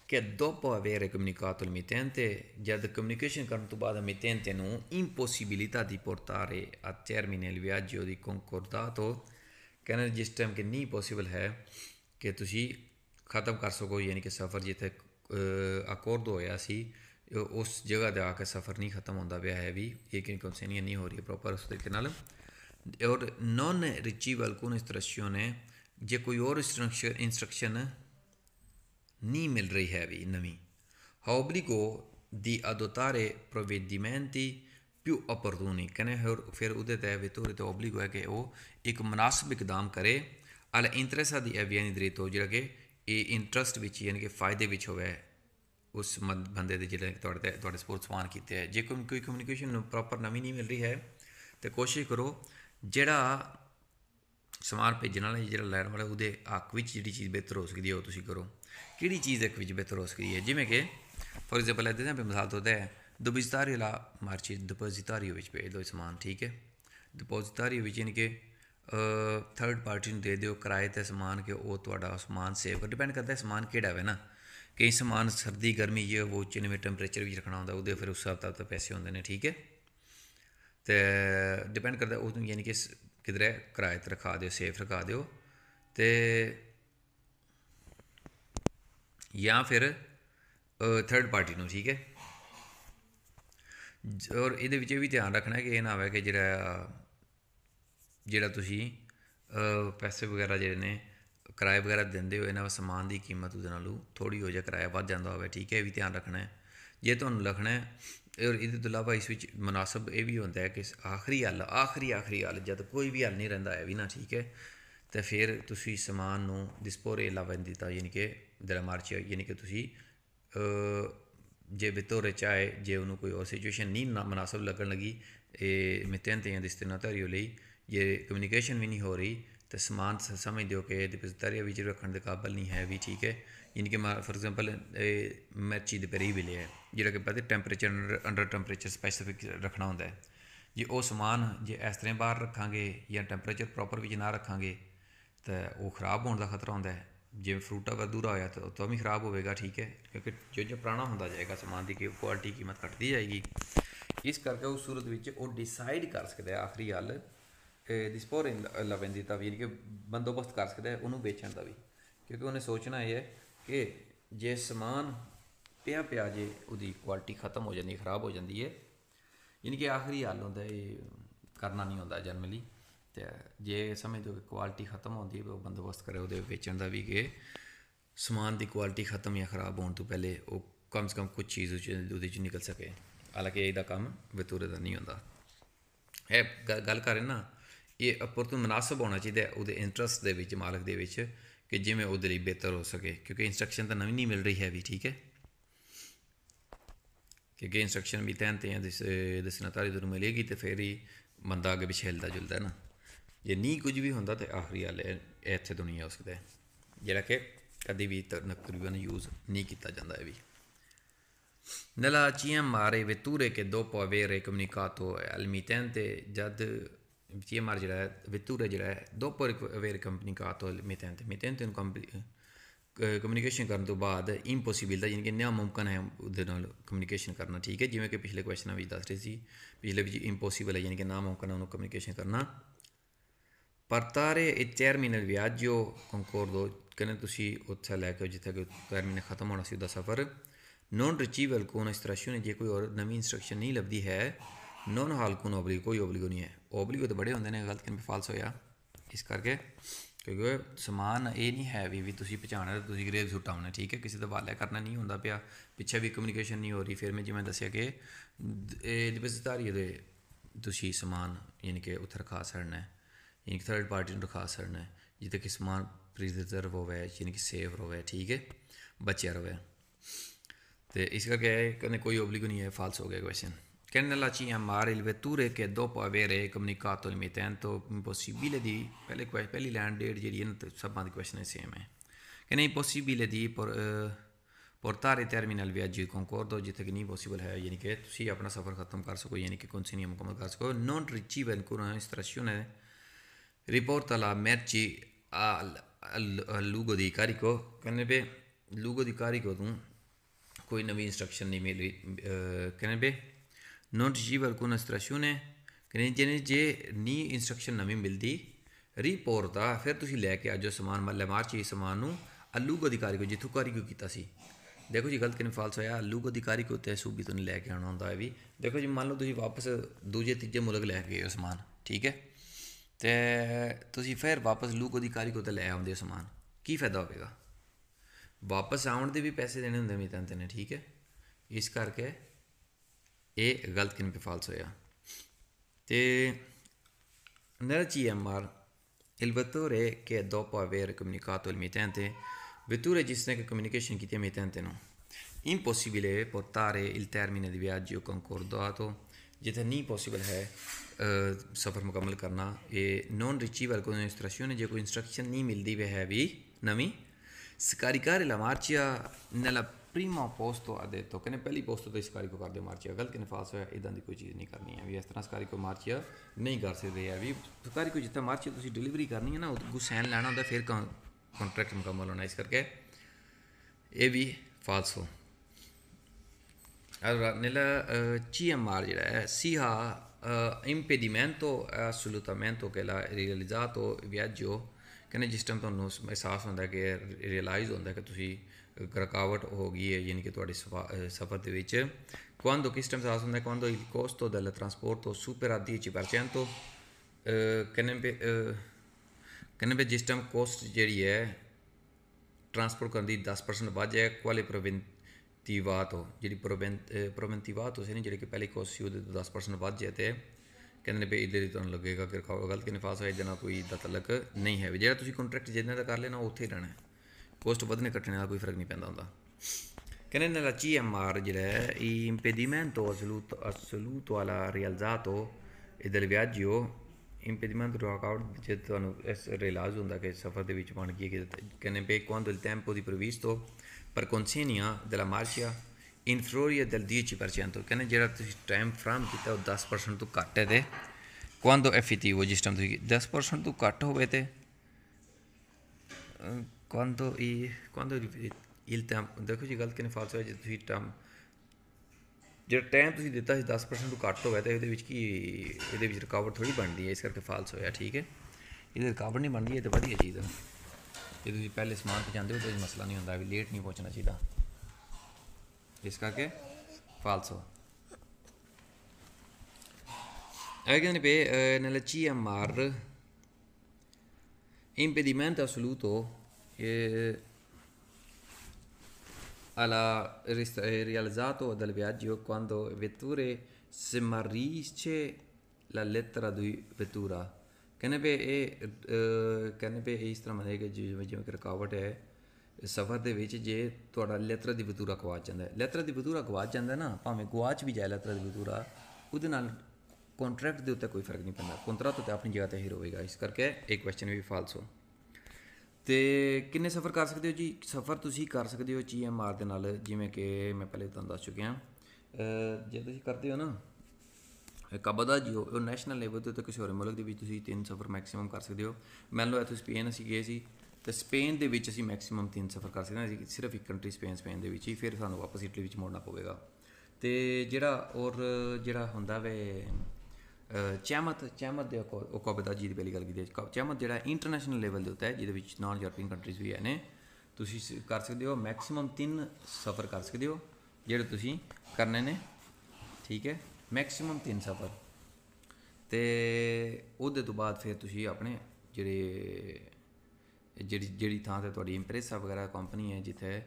के दो पवेरे कम्युनिका तो मितें ते जब कम्युनिकेशन करने तो बाद मितें तेन इम्पोसीबिलिता दी पुरता रे चेयर महीने व्याजी और कौनकुरता तो कहने जिस टाइम के नहीं पॉसिबल है कि तुम खत्म कर सको यानी कि सफ़र जितने ਅਕੋਰਡ ਹੋਇਆ ਸੀ ਉਸ ਜਗ੍ਹਾ ਤੇ ਆ ਕੇ ਸਫ਼ਰ ਨਹੀਂ ਖਤਮ ਹੁੰਦਾ ਪਿਆ ਹੈ ਵੀ ਇਹ ਕਿ ਕਨਸੈਨੀਆ ਨਹੀਂ ਹੋ ਰਹੀ ਪ੍ਰੋਪਰ ਉਸ ਤਰੀਕੇ ਨਾਲ और नॉन रिचीवल इस इंस्ट्रक्शन ने जो कोई और इंस्ट्रक्शन नहीं मिल रही है भी नवी हाउब्लिगो दी अदोतारे मेहनती प्यू अपरदूनी कने और फिर उदे तय वितोरे तो ओब्लिगो है कि वो एक मुनासिब इकदाम करे अल इंतरेसा दी एवियन दरीतो जरा के ਇਹ ਇੰਟਰਸਟ ਵਿੱਚ ਯਾਨੀ ਕਿ ਫਾਇਦੇ ਵਿੱਚ ਹੋਵੇ ਉਸ ਬੰਦੇ ਦੇ ਜਿਹੜੇ ਤੁਹਾਡੇ ਤੁਹਾਡੇ ਸਪੋਰਟਸ ਵਾਨ ਕੀਤੇ ਹੈ ਜੇ ਕੋਈ ਕਮਿਊਨੀਕੇਸ਼ਨ ਨੂੰ ਪ੍ਰੋਪਰ ਨਵੀਂ ਨਹੀਂ ਮਿਲ ਰਹੀ ਹੈ ਤੇ ਕੋਸ਼ਿਸ਼ ਕਰੋ ਜਿਹੜਾ ਸਮਾਨ ਭੇਜਣ ਵਾਲਾ ਜਿਹੜਾ ਲੈਣ ਵਾਲਾ ਉਹਦੇ ਹੱਕ ਵਿੱਚ ਜਿਹੜੀ ਚੀਜ਼ ਬਿਹਤਰ ਹੋ ਸਕਦੀ ਹੈ ਉਹ ਤੁਸੀਂ ਕਰੋ ਕਿਹੜੀ ਚੀਜ਼ ਇੱਕ ਵਿੱਚ ਬਿਹਤਰ ਹੋ ਸਕਦੀ ਹੈ ਜਿਵੇਂ ਕਿ ਫੋਰ ਐਗਜ਼ਾਮਪਲ ਇਹਦੇ ਨਾਲ ਮਿਸਾਲ ਤੋਂ ਹੈ ਦੁਬਿਜ਼ਤਾਰੀ ਲਾ ਮਾਰਚੀ ਡਿਪੋਜ਼ਿਟਰੀ ਵਿੱਚ ਭੇਜ ਦੋ ਸਮਾਨ ਠੀਕ ਹੈ ਡਿਪੋਜ਼ਿਟਰੀ ਵਿੱਚ ਯਾਨੀ ਕਿ ਥਰਡ ਪਾਰਟੀ ਨੂੰ ਦੇ ਦਿਓ ਕਿਰਾਏ ਤੇ ਸਮਾਨ ਕਿ ਉਹ ਤੁਹਾਡਾ ਸਮਾਨ ਸੇਵ ਕਰ ਡਿਪੈਂਡ ਕਰਦਾ ਹੈ ਸਮਾਨ ਕਿਹੜਾ ਹੈ ਨਾ ਕਈ ਸਮਾਨ ਸਰਦੀ ਗਰਮੀ ਇਹ ਉਹ ਚਿਨਵੇਂ ਟੈਂਪਰੇਚਰ ਵੀ ਰੱਖਣਾ ਹੁੰਦਾ ਉਹਦੇ ਫਿਰ ਉਸ ਹਿਸਾਬ ਤੱਕ ਪੈਸੇ ਹੁੰਦੇ ਨੇ ਠੀਕ ਹੈ ਤੇ ਡਿਪੈਂਡ ਕਰਦਾ ਉਹ ਤੁਸੀਂ ਯਾਨੀ ਕਿ ਕਿਧਰੇ ਕਿਰਾਏ ਤੇ ਰਖਾ ਦਿਓ ਸੇਫ ਰਖਾ ਦਿਓ ਤੇ ਜਾਂ ਫਿਰ ਥਰਡ ਪਾਰਟੀ ਨੂੰ ਠੀਕ ਹੈ ਔਰ ਇਹਦੇ ਵਿੱਚ ਇਹ ਵੀ ਧਿਆਨ ਰੱਖਣਾ ਕਿ ਇਹ ਨਾ ਹੋਵੇ ਕਿ ਜਿਹੜਾ ਜਿਹੜਾ ਤੁਸੀਂ ਪੈਸੇ ਵਗੈਰਾ ਜਿਹੜੇ ਨੇ ਕਿਰਾਏ ਵਗੈਰਾ ਦਿੰਦੇ ਹੋ ਇਹਨਾਂ ਸਮਾਨ ਦੀ ਕੀਮਤ ਉਹਦੇ ਨਾਲੋਂ ਥੋੜੀ ਹੋ ਜਾ ਕਿਰਾਇਆ ਵੱਧ ਜਾਂਦਾ ਹੋਵੇ ਠੀਕ ਹੈ ਇਹ ਵੀ ਧਿਆਨ ਰੱਖਣਾ ਹੈ ਜੇ ਤੁਹਾਨੂੰ ਲਖਣਾ ਹੈ ਔਰ ਇਹਦੇ ਤੋਂ ਇਲਾਵਾ ਇਸ ਵਿੱਚ ਮناسب ਇਹ ਵੀ ਹੁੰਦਾ ਹੈ ਕਿ ਆਖਰੀ ਹੱਲ ਆਖਰੀ ਆਖਰੀ ਹੱਲ ਜਦ ਕੋਈ ਵੀ ਹੱਲ ਨਹੀਂ ਰਹਿੰਦਾ ਹੈ ਵੀ ਨਾ ਠੀਕ ਹੈ ਤੇ ਫਿਰ ਤੁਸੀਂ ਸਮਾਨ ਨੂੰ ਡਿਸਪੋਰੇ ਲਾਵਨ ਦਿੱਤਾ ਯਾਨੀ ਕਿ ਮਾਰਚ ਯਾਨੀ ਕਿ ਤੁਸੀਂ ਜੇ ਬਿਤੋਰੇ ਚਾਹੇ ਜੇ ਉਹਨੂੰ ਕੋਈ ਹੋਰ ਸਿਚੁਏਸ਼ਨ ਨਹੀਂ ਮناسب ਲੱਗਣ ਲੱਗੀ ਇਹ ਮਿੱਤਨ ਤੇ ਜਾਂ ਤਰੀਓ ਲਈ ਜੇ ਕਮਿਊਨੀਕੇਸ਼ਨ ਵੀ ਨਹੀਂ ਹੋ ਰਹੀ तो समान ਕਿ हो कि ਵਿੱਚ ਰੱਖਣ ਦੇ ਕਾਬਲ ਨਹੀਂ ਹੈ ਵੀ ਠੀਕ ਹੈ ठीक है इनके फॉर एग्जांपल मैं चीज पर ही मिले है ਜਿਹੜਾ ਕਿ ਪਤਾ ਟੈਂਪਰੇਚਰ ਅੰਡਰ ਟੈਂਪਰੇਚਰ ਸਪੈਸੀਫਿਕ ਰੱਖਣਾ ਹੁੰਦਾ ਹੈ ਜੇ ਉਹ ਸਮਾਨ ਜੇ ਇਸ ਤਰ੍ਹਾਂ ਬਾਹਰ ਰੱਖਾਂਗੇ ਜਾਂ ਟੈਂਪਰੇਚਰ ਪ੍ਰੋਪਰ ਵਿੱਚ ਨਾ ਰੱਖਾਂਗੇ ਤਾਂ ਉਹ ਖਰਾਬ ਹੋਣ ਦਾ ਖਤਰਾ ਹੁੰਦਾ ਹੈ ਜੇ ਫਰੂਟ ਅਗਰ ਦੂਰਾ ਹੋਇਆ ਤਾਂ ਉਹ ਵੀ ਖਰਾਬ ਹੋਵੇਗਾ ਠੀਕ ਹੈ ਕਿਉਂਕਿ ਜੋ ਜੋ ਪੁਰਾਣਾ ਹੁੰਦਾ ਜਾਏਗਾ ਸਮਾਨ ਦੀ ਕੁਆਲਿਟੀ ਕੀਮਤ ਘਟਦੀ ਜਾਏਗੀ ਇਸ ਕਰਕੇ ਉਸ ਸੂਰਤ ਵਿੱਚ ਉਹ ਡਿਸਾਈਡ ਕਰ ਸਕਦਾ ਹੈ ਆਖਰੀ ਹੱਲ ਡਿਸਪੋਰ ਇਨ ਲਾ vendita ਵੀ ਕਿ ਬੰਦੋਬਸਤ ਕਰ ਸਕਦਾ ਹੈ ਉਹਨੂੰ ਵੇਚਣ ਦਾ ਵੀ ਕਿਉਂਕਿ ਉਹਨੇ ਸੋਚਣਾ ਇਹ ਹੈ ਕਿ ਜੇ ਸਮਾਨ ਪਿਆ ਪਿਆ ਜੇ ਉਹਦੀ ਕੁਆਲਿਟੀ ਖਤਮ ਹੋ ਜਾਂਦੀ ਖਰਾਬ ਹੋ ਜਾਂਦੀ ਹੈ ਯਾਨੀ ਕਿ ਆਖਰੀ ਹਾਲ ਹੁੰਦਾ ਇਹ ਕਰਨਾ ਨਹੀਂ ਹੁੰਦਾ ਜਨਰਲੀ ਤੇ ਜੇ ਸਮਝੋ ਕਿ ਕੁਆਲਿਟੀ ਖਤਮ ਹੁੰਦੀ ਹੈ ਉਹ ਬੰਦੋਬਸਤ ਕਰੇ ਉਹਦੇ ਵੇਚਣ ਦਾ ਵੀ ਕਿ ਸਮਾਨ ਦੀ ਕੁਆਲਿਟੀ ਖਤਮ ਜਾਂ ਖਰਾਬ ਹੋਣ ਤੋਂ ਪਹਿਲੇ ਉਹ ਕਮ ਸੇ ਕਮ ਕੁਝ ਚੀਜ਼ ਉਹਦੇ ਚ ਨਿਕਲ ਸਕੇ ਹਾਲਾਂਕਿ ਇਹਦਾ ਕੰਮ ਬਤੂਰੇ ਦਾ ਨਹੀਂ ਹੁੰਦਾ ਇਹ ਗੱਲ ਕਰ ਰਹੇ ਨਾ ਕਿ ਅਪਰਤ ਮناسب ਹੋਣਾ ਚਾਹੀਦਾ ਉਹਦੇ ਇੰਟਰਸਟ ਦੇ ਵਿੱਚ ਮਾਲਕ ਦੇ ਵਿੱਚ ਕਿ ਜਿਵੇਂ ਉਹਦੇ ਲਈ ਬਿਹਤਰ ਹੋ ਸਕੇ ਕਿਉਂਕਿ ਇਨਸਟਰਕਸ਼ਨ ਤਾਂ ਨਵੀਂ ਨਹੀਂ ਮਿਲ ਰਹੀ ਹੈ ਵੀ ਠੀਕ ਹੈ ਕਿ ਗੇ ਇਨਸਟਰਕਸ਼ਨ ਵੀ ਤਾਂ ਤੇ ਇਸ ਦੇ ਸਨਤਾਰੀ ਦੁਰ ਮਿਲੇਗੀ ਤੇ ਫੇਰ ਹੀ ਬੰਦਾ ਅੱਗੇ ਪਿਛੇ ਹਿਲਦਾ ਜੁਲਦਾ ਨਾ ਜੇ ਨਹੀਂ ਕੁਝ ਵੀ ਹੁੰਦਾ ਤੇ ਆਖਰੀ ਹਾਲ ਇੱਥੇ ਦੁਨੀਆ ਉਸ ਦੇ ਜਿਹੜਾ ਕਿ ਕਦੀ ਵੀ ਤਕਰੀਬਨ ਯੂਜ਼ ਨਹੀਂ ਕੀਤਾ ਜਾਂਦਾ ਇਹ ਵੀ ਨਲਾ ਚੀਆਂ ਮਾਰੇ ਵੇ ਤੂਰੇ ਕੇ ਦੋ ਪਵੇ ਰੇ ਕਮਨੀਕਾਤੋ ਅਲਮੀਤਨ ਤੇ ਜਦ CMR ਜਿਹੜਾ है वितूर ਜਿਹੜਾ ਹੈ ਦੋਪਰ ਅਵੇਅਰ ਕੰਪਨੀ ਕਾ ਤੋਂ ਮਿਤੈਂ ਤੇ ਮਿਤੈਂ ਤੇ ਕਮਿਊਨੀਕੇਸ਼ਨ ਕਰਨ ਤੋਂ ਬਾਅਦ ਇੰਪੋਸੀਬਲ ਦਾ ਯਾਨੀ ਕਿ ਨਾ ਮੁਮਕਨ ਹੈ ਉਹਦੇ ਨਾਲ ਕਮਿਊਨੀਕੇਸ਼ਨ ਕਰਨਾ ਠੀਕ ਹੈ ਜਿਵੇਂ ਕਿ ਪਿਛਲੇ ਕੁਐਸਚਨਾਂ ਵਿੱਚ ਦੱਸ ਰਹੇ ਸੀ ਪਿਛਲੇ ਵਿੱਚ ਇੰਪੋਸੀਬਲ ਹੈ ਯਾਨੀ ਕਿ ਨਾ ਮੁਮਕਨ ਹੈ ਉਹਨੂੰ ਕਮਿਊਨੀਕੇਸ਼ਨ ਕਰਨਾ ਪਰਤਾਰੇ ਇਹ ਟਰਮੀਨਲ ਵਿਆਜੋ ਕੰਕੋਰਡੋ ਕਹਿੰਦੇ ਤੁਸੀਂ ਉੱਥੇ ਲੈ ਕੇ ਜਿੱਥੇ ਕਿ ਟਰਮੀਨਲ ਖਤਮ ਹੋਣਾ ਸੀ ਉਹਦਾ ਸਫ਼ਰ ਨੋਨ ਰਿਚੀਵਲ ਕੋਨ ਇਸ ਤਰ੍ਹਾਂ ਸ਼ੁਨੇ ਜੇ ਕੋਈ ਹੋਰ ਨਵੀਂ ਇਨਸਟਰਕਸ਼ਨ ਨਹੀਂ ਲੱਭਦੀ ਹੈ ਨੋਨ ਹਾਲਕੁਨ ਓਬਲੀਕੋ ਓਬਲੀਕੋ ਨਹੀਂ ਹੈ ਓਬਲੀਕੋ ਤਾਂ ਬੜੇ ਹੁੰਦੇ ਨੇ ਗਲਤ ਕਿਨ ਫਾਲਸ ਹੋਇਆ ਇਸ ਕਰਕੇ ਕਿਉਂਕਿ ਸਮਾਨ ਇਹ ਨਹੀਂ ਹੈ ਵੀ ਵੀ ਤੁਸੀਂ ਪਛਾਣਨਾ ਤੁਸੀਂ ਗ੍ਰੇਵ ਸੂਟ ਆਉਣਾ ਠੀਕ ਹੈ ਕਿਸੇ ਦਾ ਵਾਲਿਆ ਕਰਨਾ ਨਹੀਂ ਹੁੰਦਾ ਪਿਆ ਪਿੱਛੇ ਵੀ ਕਮਿਊਨੀਕੇਸ਼ਨ ਨਹੀਂ ਹੋ ਰਹੀ ਫਿਰ ਮੈਂ ਜਿਵੇਂ ਦੱਸਿਆ ਕਿ ਇਹ ਡਿਪੋਜ਼ਿਟਾਰੀ ਦੇ ਤੁਸੀਂ ਸਮਾਨ ਯਾਨੀ ਕਿ ਉੱਥੇ ਰਖਾ ਸਕਣਾ ਹੈ ਯਾਨੀ ਕਿ ਥਰਡ ਪਾਰਟੀ ਨੂੰ ਰਖਾ ਸਕਣਾ ਹੈ ਜਿੱਥੇ ਕਿ ਸਮਾਨ ਪ੍ਰੀਜ਼ਰਵ ਹੋਵੇ ਯਾਨੀ ਕਿ ਸੇਵ ਹੋਵੇ ਠੀਕ ਹੈ ਬਚਿਆ ਹੋਵੇ ਤੇ ਇਸ ਕਰਕੇ ਕਹਿੰਦੇ ਕੋਈ ਓਬਲੀਗੋ ਨਹੀਂ ਹੈ ਫਾਲਸ ਹੋ ਗਿਆ question Kennel CMR il vetture che dopo aver comunicato il mittente impossibile di per, per le land date gli sub question insieme che è possibile di por, uh, portare termine al viaggio concordo जितने नहीं पॉसिबल है che si ਤੁਸੀਂ ਆਪਣਾ ਸਫ਼ਰ ਖਤਮ ਕਰ ਸਕੋ ਯਾਨੀ ਕਿ ਕੌਨਸੀਨੀਅਮ ਮੁਕੰਮਲ ਕਰ ਸਕੋ ਨੋਨ ਰਿਚੀਵ ਅਨਕੁਰਾ ਇਨਸਟਰਕਸ਼ਨ ਰਿਪੋਰਟ ਅਲਾ merci al, al, al lugo di carico कहने पे lugo di carico con कोई नवी इंस्ट्रक्शन नहीं मिली कहने ਜੀ जी વર્ગોના સ્ટ્રેશોને ਕਹਿੰਦੇ ਜਿਹਨੇ ਜੇ ਨੀ ਇਨਸਟਰਕਸ਼ਨ ਨਵੀਂ ਮਿਲਦੀ ਰਿਪੋਰਟ ਦਾ ਫਿਰ ਤੁਸੀਂ ਲੈ ਕੇ ਆਜੋ ਸਮਾਨ ਮੱਲੇ ਮਾਰ ਚੀ ਸਮਾਨ ਨੂੰ ਅਲੂ ਕੋ ਅਧਿਕਾਰੀ ਕੋ ਜਿੱਥੋਂ ਕਾਰੀ ਕੋ ਕੀਤਾ ਸੀ ਦੇਖੋ ਜੀ ਗਲਤ ਕਿਨ ਫਾਲਸ ਹੋਇਆ ਅਲੂ ਕੋ ਅਧਿਕਾਰੀ ਕੋ ਤੇ ਸੂਬੀ ਤੋਂ ਲੈ ਕੇ ਆਉਣਾ ਹੁੰਦਾ ਹੈ ਵੀ ਦੇਖੋ ਜੀ ਮੰਨ ਲਓ ਤੁਸੀਂ ਵਾਪਸ ਦੂਜੇ ਤੀਜੇ ਮੁਲਕ ਲੈ ਕੇ ਗਏ ਹੋ ਸਮਾਨ ਠੀਕ ਹੈ ਤੇ ਤੁਸੀਂ ਫਿਰ ਵਾਪਸ ਲੂ ਕੋ ਅਧਿਕਾਰੀ ਕੋ ਤੇ ਲੈ ਆਉਂਦੇ ਹੋ ਸਮਾਨ ਕੀ ਫਾਇਦਾ ਹੋਵੇਗਾ ਵਾਪਸ ਆਉਣ ਦੇ ਵੀ ਪੈਸੇ ਦੇਣੇ ਹੁੰਦੇ ਤਾਂ ਤੇ ਨੇ ਠੀਕ ਹੈ ਇਸ ਕਰਕੇ ਇਹ ਗਲਤ ਇਨਫਾਲਸ ਹੋਇਆ ਤੇ energy MR il vettore che dopo aver comunicato il mittente, vetture gestite che communication che mittente no. Impossibile portare il termine di viaggio concordato, जितना नहीं पॉसिबल है सफ़र मुकम्मल करना ये नॉन रिचीवल को इंस्ट्रक्शन जो कोई इंस्ट्रक्शन नहीं मिलती वह है भी नमी सकारी कार लमार्चिया नला ਪ੍ਰੀਮਾ ਪੋਸਟ ਤੋਂ ਅਦੇ ਤੋਂ ਕਿਨੇ ਪਹਿਲੀ ਪੋਸਟ ਤੋਂ ਇਸਕਾਰੀ ਕੋ ਕਰਦੇ ਮਾਰਚੀਆ ਗਲਤ ਕਿਨੇ ਫਾਸ ਹੋਇਆ ਇਦਾਂ ਦੀ ਕੋਈ ਚੀਜ਼ ਨਹੀਂ ਕਰਨੀ ਹੈ ਵੀ ਇਸ ਤਰ੍ਹਾਂ ਸਕਾਰੀ ਕੋ ਮਾਰਚੀਆ ਨਹੀਂ ਕਰ ਸਕਦੇ ਆ ਵੀ ਸਰਕਾਰੀ ਕੋ ਜਿੱਥੇ ਮਾਰਚੀ ਤੁਸੀਂ ਡਿਲੀਵਰੀ ਕਰਨੀ ਹੈ ਨਾ ਉਹ ਗੁਸੈਨ ਲੈਣਾ ਹੁੰਦਾ ਫਿਰ ਕੰਟਰੈਕਟ ਮੁਕੰਮਲ ਹੋਣਾ ਇਸ ਕਰਕੇ ਇਹ ਵੀ ਫਾਲਸ ਹੋ ਅਰ ਨਿਲਾ ਚੀ ਐਮ ਆਰ ਜਿਹੜਾ ਹੈ ਸੀਹਾ assolutamente che ਕੇ ਲਾ il ਵਿਆਜੋ ਕਨੇ ਜਿਸ sistema ਤੁਹਾਨੂੰ ਅਹਿਸਾਸ ਹੁੰਦਾ ਕਿ ਰੀਅਲਾਈਜ਼ ਹੁੰਦਾ ਕਿ ਤੁਸੀਂ ਰਕਾਵਟ ਹੋ ਗਈ ਹੈ ਯਾਨੀ ਕਿ ਤੁਹਾਡੇ ਸਫ਼ਰ ਦੇ ਵਿੱਚ ਕਵਾਂਦੋ ਕਿਸ ਟਾਈਮ ਸਾਸ ਹੁੰਦਾ quando il costo del trasporto supera 10% ਕਹਿੰਦੇ ਕਨੇ ਵੀ ਜਿਸ ਟਾਈਮ ਕੋਸਟ ਜਿਹੜੀ ਹੈ ਟ੍ਰਾਂਸਪੋਰਟ ਕਰਨ ਦੀ 10% ਵੱਧ ਹੈ ਕੁਆਲੇ ਹੋ ਜਿਹੜੀ ਹੋ ਸੇ ਨਹੀਂ ਜਿਹੜੇ ਕਿ ਪਹਿਲੇ ਕੋਸਟ ਸੀ ਉਹਦੇ ਤੋਂ 10% ਵੱਧ ਜਾਏ ਤੇ ਕਹਿੰਦੇ ਨੇ ਵੀ ਇਧਰ ਹੀ ਤੁਹਾਨੂੰ ਲੱਗੇਗਾ ਕਿ ਰਕਾਵਟ ਗਲਤ ਕਿ ਨਿਫਾਸ ਹੋਇਆ ਜਨਾ ਕੋਈ ਦਤਲਕ ਤਲਕ ਨਹੀਂ ਹੈ ਜਿਹੜਾ ਤੁਸੀਂ ਕੰਟਰੈਕਟ ਜਿੰਨੇ ਦਾ ਕਰ ਲੈਣਾ ਉੱਥੇ ਰਹਿਣਾ ਹੈ कोस्ट बधने घटने दा कोई फर्क निं पैंदा होंदा Che nella CMR eh? impedimento assoluto, assoluto alla rialzato e del viaggio impedimento rock out ਤੁਹਾਨੂੰ ਇਸ ਰਿਲਾਈਜ਼ ਹੁੰਦਾ che ਸਫ਼ਰ ਦੇ ਵਿੱਚ ਬਣ ਕੀ ਕਹਿੰਦੇ ਪੇ quando il tempo di previsto per consegna della marcia inferiore del 10% ਕਹਿੰਦੇ ਜਿਹੜਾ ਤੁਸੀਂ ਟਾਈਮ ਫਰਾਮ ਕੀਤਾ ਉਹ 10% ਤੋਂ ਘੱਟ ਹੈ ਤੇ quando effettivo ਜਿਸ ਟਾਈਮ ਤੁਸੀਂ 10% ਤੋਂ ਘੱਟ ਹੋਵੇ ਤੇ quando, i, quando il, tempo ਦੇਖੋ ਜੀ ਗਲਤ ਕਿਨੇ ਫਾਲਸ ਹੋਇਆ ਜੇ ਤੁਸੀਂ ਟਾਈਮ ਜੇ ਟਾਈਮ ਤੁਸੀਂ ਦਿੱਤਾ ਸੀ 10% ਤੋਂ ਘੱਟ ਗਿਆ ਤੇ ਇਹਦੇ ਵਿੱਚ ਕੀ ਇਹਦੇ ਵਿੱਚ ਰਿਕਵਰ ਥੋੜੀ ਬਣਦੀ ਹੈ ਇਸ ਕਰਕੇ ਫਾਲਸ ਹੋਇਆ ਠੀਕ ਹੈ ਇਹਦੇ ਰਿਕਵਰ ਨਹੀਂ ਬਣਦੀ ਇਹ ਤਾਂ ਵਧੀਆ ਚੀਜ਼ ਹੈ ਜੇ ਤੁਸੀਂ ਪਹਿਲੇ ਸਮਾਨ ਜਾਂਦੇ ਹੋ ਤਾਂ ਮਸਲਾ ਨਹੀਂ ਹੁੰਦਾ ਵੀ ਲੇਟ ਨਹੀਂ ਪਹੁੰਚਣਾ ਚਾਹੀਦਾ ਇਸ ਕਰਕੇ ਫਾਲਸ ਹੋ ਫਾਲਸੋ Aggiungere eh, nella CMR impedimento assoluto eh, alla, realizzato dal viaggio quando vetture smarrisce la lettera di vettura कहने पे ਇਹ कहने पे ਇਸ ਤਰ੍ਹਾਂ ਮਨੇਗਾ ਜਿਵੇਂ ਜਿਵੇਂ ਰਕਾਵਟ ਹੈ ਸਫ਼ਰ ਦੇ ਵਿੱਚ ਜੇ ਤੁਹਾਡਾ ਲੈਤਰ ਦੀ ਬਤੂਰਾ ਗਵਾਚ ਜਾਂਦਾ ਹੈ ਲੈਤਰ ਦੀ ਬਤੂਰਾ ਗਵਾਚ ਜਾਂਦਾ ਨਾ ਭਾਵੇਂ ਗਵਾਚ ਵੀ ਜਾਏ ਲੈਤਰ ਦੀ ਬਤੂਰਾ ਉਹਦੇ ਨਾਲ ਕੰਟਰੈਕਟ ਦੇ ਉੱਤੇ ਕੋਈ ਫਰਕ ਨਹੀਂ ਪੈਂਦਾ ਕੰਟਰੈਕਟ ਉੱਤੇ ਆਪਣੀ ਜਗ੍ਹਾ ਤੇ ਹੀ ਰਹੇਗਾ ਇਸ ਕਰਕੇ ਇਹ ਕੁਐਸਚਨ ਵੀ ਫਾਲਸ ਹੋ ਤੇ ਕਿੰਨੇ ਸਫ਼ਰ ਕਰ ਸਕਦੇ ਹੋ ਜੀ ਸਫ਼ਰ ਤੁਸੀਂ ਕਰ ਸਕਦੇ ਹੋ ਜੀਐਮਆਰ ਦੇ ਨਾਲ ਜਿਵੇਂ ਕਿ ਮੈਂ ਪਹਿਲੇ ਤੁਹਾਨੂੰ ਦੱਸ ਚੁੱਕਿਆ ਹਾਂ ਜੇ ਤੁਸੀਂ ਕਰਦੇ ਹੋ ਨਾ ਕਬਾ ਦਾ ਜੀਓ ਉਹ ਨੈਸ਼ਨਲ ਲੈਵਲ ਤੇ ਕਿਸੇ ਹੋਰ ਮੁਲਕ ਦੇ ਵਿੱਚ ਤੁਸੀਂ ਤਿੰਨ ਸਫ਼ਰ ਮੈਕਸਿਮਮ ਕਰ ਸਕਦੇ ਹੋ ਮੰਨ ਲਓ ਇੱਥੇ ਸਪੇਨ ਅਸੀਂ ਗਏ ਸੀ ਤੇ ਸਪੇਨ ਦੇ ਵਿੱਚ ਅਸੀਂ ਮੈਕਸਿਮਮ ਤਿੰਨ ਸਫ਼ਰ ਕਰ ਸਕਦੇ ਹਾਂ ਸਿਰਫ ਇੱਕ ਕੰਟਰੀ ਸਪੇਨ ਸਪੇਨ ਦੇ ਵਿੱਚ ਹੀ ਫਿਰ ਸਾਨੂੰ ਵਾਪਸ ਇਟਲੀ ਵਿੱਚ ਮੋੜਨਾ ਪਵੇਗਾ ਤੇ ਜਿਹੜਾ ਔਰ ਜਿਹੜਾ ਹੁੰਦਾ ਵੇ ਚਹਿਮਤ ਚਹਿਮਤ ਦੇ ਜੀ ਦੀ ਬੇਲੀ ਗੱਲ ਕੀਤੀ ਚਹਿਮਤ ਜਿਹੜਾ ਇੰਟਰਨੈਸ਼ਨਲ ਲੈਵਲ ਦੇ ਉੱਤੇ ਹੈ ਜਿਹਦੇ ਵਿੱਚ ਨਾਨ ਯੂਰਪੀਅਨ ਕੰਟਰੀਜ਼ ਵੀ ਆਏ ਨੇ ਤੁਸੀਂ ਕਰ ਸਕਦੇ ਹੋ ਮੈਕਸਿਮਮ 3 ਸਫ਼ਰ ਕਰ ਸਕਦੇ ਹੋ ਜਿਹੜੇ ਤੁਸੀਂ ਕਰਨੇ ਨੇ ਠੀਕ ਹੈ ਮੈਕਸਿਮਮ 3 ਸਫ਼ਰ ਤੇ ਉਹਦੇ ਤੋਂ ਬਾਅਦ ਫਿਰ ਤੁਸੀਂ ਆਪਣੇ ਜਿਹੜੇ ਜਿਹੜੀ ਜਿਹੜੀ ਥਾਂ ਤੇ ਤੁਹਾਡੀ ਇੰਪ੍ਰੈਸਾ ਵਗੈਰਾ ਕੰਪਨੀ ਹੈ ਜਿੱਥੇ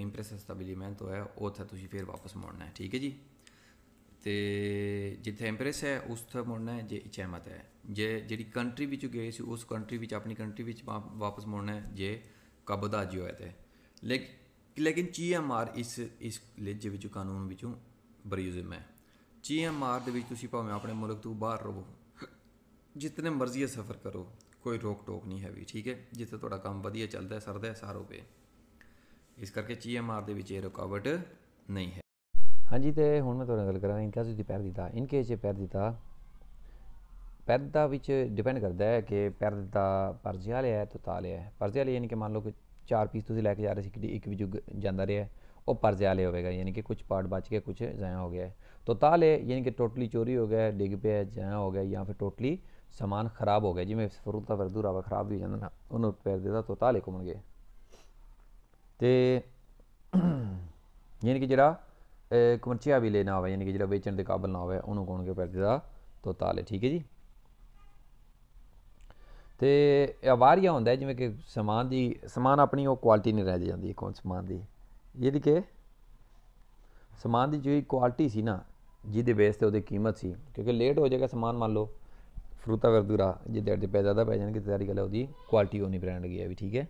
ਇੰਪ੍ਰੈਸਾ ਸਟੇਬਲੀਮੈਂਟ ਹੋਇਆ ਉੱਥੇ ਤੁਸੀਂ ਫਿਰ ਵਾਪਸ ਮੋੜਨਾ ਹੈ ਠੀਕ ਹੈ ਜੀ ਤੇ ਜਿੱਥੇ ਐਮਪ੍ਰੈਸ ਹੈ ਉਸ ਤੋਂ ਮੁੜਨਾ ਹੈ ਜੇ ਮਤ ਹੈ ਜੇ ਜਿਹੜੀ ਕੰਟਰੀ ਵਿੱਚ ਗਏ ਸੀ ਉਸ ਕੰਟਰੀ ਵਿੱਚ ਆਪਣੀ ਕੰਟਰੀ ਵਿੱਚ ਵਾਪਸ ਮੁੜਨਾ ਹੈ ਜੇ ਕਬਦਾਜਿਓ ਹੈ ਤੇ ਲੇਕਿਨ ਚੀਐਮਆਰ ਇਸ ਇਸ ਲੇਜੇ ਵਿੱਚ ਕਾਨੂੰਨ ਵਿੱਚੋਂ ਬਰੀਜ਼ਮ ਹੈ ਚੀਐਮਆਰ ਦੇ ਵਿੱਚ ਤੁਸੀਂ ਭਾਵੇਂ ਆਪਣੇ ਮੁਲਕ ਤੋਂ ਬਾਹਰ ਰਹੋ ਜਿੰਨੇ ਮਰਜ਼ੀ ਸਫ਼ਰ ਕਰੋ ਕੋਈ ਰੋਕ ਟੋਕ ਨਹੀਂ ਹੈ ਵੀ ਠੀਕ ਹੈ ਜਿੱਥੇ ਤੁਹਾਡਾ ਕੰਮ ਵਧੀਆ ਚੱਲਦਾ ਹੈ ਸਰਦਾ ਹੈ ਸਾਰੋ ਪੇ ਇਸ ਕਰਕੇ ਚੀਐਮਆਰ ਦੇ ਵਿੱਚ ਇਹ ਰੁਕਾਵਟ ਨਹੀਂ ਹੈ ਹਾਂਜੀ ਤੇ ਹੁਣ ਮੈਂ ਤੁਹਾਨੂੰ ਗੱਲ ਕਰਾਂ ਇਨਕਾਜ਼ ਦੀ ਪੈਰ ਦਿੱਤਾ ਇਨਕੇ ਜੇ ਪੈਰ ਦਿੱਤਾ ਪੈਰ ਦਾ ਵਿੱਚ ਡਿਪੈਂਡ ਕਰਦਾ ਹੈ ਕਿ ਪੈਰ ਦਾ ਪਰਜਿਆ ਲਿਆ ਹੈ ਤੋ ਤਾਲੇ ਹੈ ਪਰਜਿਆ ਲਿਆ ਯਾਨੀ ਕਿ ਮੰਨ ਲਓ ਕਿ ਚਾਰ ਪੀਸ ਤੁਸੀਂ ਲੈ ਕੇ ਜਾ ਰਹੇ ਸੀ ਕਿ ਇੱਕ ਵੀ ਜੁਗ ਜਾਂਦਾ ਰਿਹਾ ਉਹ ਪਰਜਿਆ ਲਿਆ ਹੋਵੇਗਾ ਯਾਨੀ ਕਿ ਕੁਝ ਪਾਰਟ ਬਚ ਕੇ ਕੁਝ ਜ਼ਾਇਆ ਹੋ ਗਿਆ ਤੋ ਤਾਲੇ ਯਾਨੀ ਕਿ ਟੋਟਲੀ ਚੋਰੀ ਹੋ ਗਿਆ ਡਿੱਗ ਪਿਆ ਜ਼ਾਇਆ ਹੋ ਗਿਆ ਜਾਂ ਫਿਰ ਟੋਟਲੀ ਸਮਾਨ ਖਰਾਬ ਹੋ ਗਿਆ ਜਿਵੇਂ ਫਰੂਤਾ ਵਰਦੂ ਰਾਵਾ ਖਰਾਬ ਵੀ ਹੋ ਜਾਂਦਾ ਨਾ ਉਹਨੂੰ ਪੈਰ ਦੇਦਾ ਤੋ ਤਾਲੇ ਲੈ ਤੇ ਯਾਨੀ ਕਿ ਜਿਹੜਾ ਕਮਰਚੀਆ ਵੀ ਲੈਣਾ ਹੋਵੇ ਯਾਨੀ ਕਿ ਜਿਹੜਾ ਵੇਚਣ ਦੇ ਕਾਬਲ ਨਾ ਹੋਵੇ ਉਹਨੂੰ ਕੇ ਪੈਰਦੇ ਦਾ ਲੈ ਠੀਕ ਹੈ ਜੀ ਤੇ ਆਵਾਰੀਆ ਹੁੰਦਾ ਜਿਵੇਂ ਕਿ ਸਮਾਨ ਦੀ ਸਮਾਨ ਆਪਣੀ ਉਹ ਕੁਆਲਿਟੀ ਨਹੀਂ ਰਹਿ ਜਾਂਦੀ ਕੋਈ ਸਮਾਨ ਦੀ ਇਹਦੀ ਕਿ ਸਮਾਨ ਦੀ ਜਿਹੜੀ ਕੁਆਲਿਟੀ ਸੀ ਨਾ ਜਿਹਦੇ ਬੇਸ ਤੇ ਉਹਦੀ ਕੀਮਤ ਸੀ ਕਿਉਂਕਿ ਲੇਟ ਹੋ ਜਾਏਗਾ ਸਮਾਨ ਮੰਨ ਲਓ ਫਰੂਤਾ ਵਰਦੂਰਾ ਜਿੱਦੇ ਅੱਜ ਦੇ ਪੈ ਜ਼ਿਆਦਾ ਪੈ ਜਾਣਗੇ ਤਿਆਰੀ ਗੱਲ ਉਹਦੀ ਕੁਆਲਿਟੀ ਉਹ ਨਹੀਂ ਬ੍ਰਾਂਡ ਗਈ ਹੈ ਵੀ ਠੀਕ ਹੈ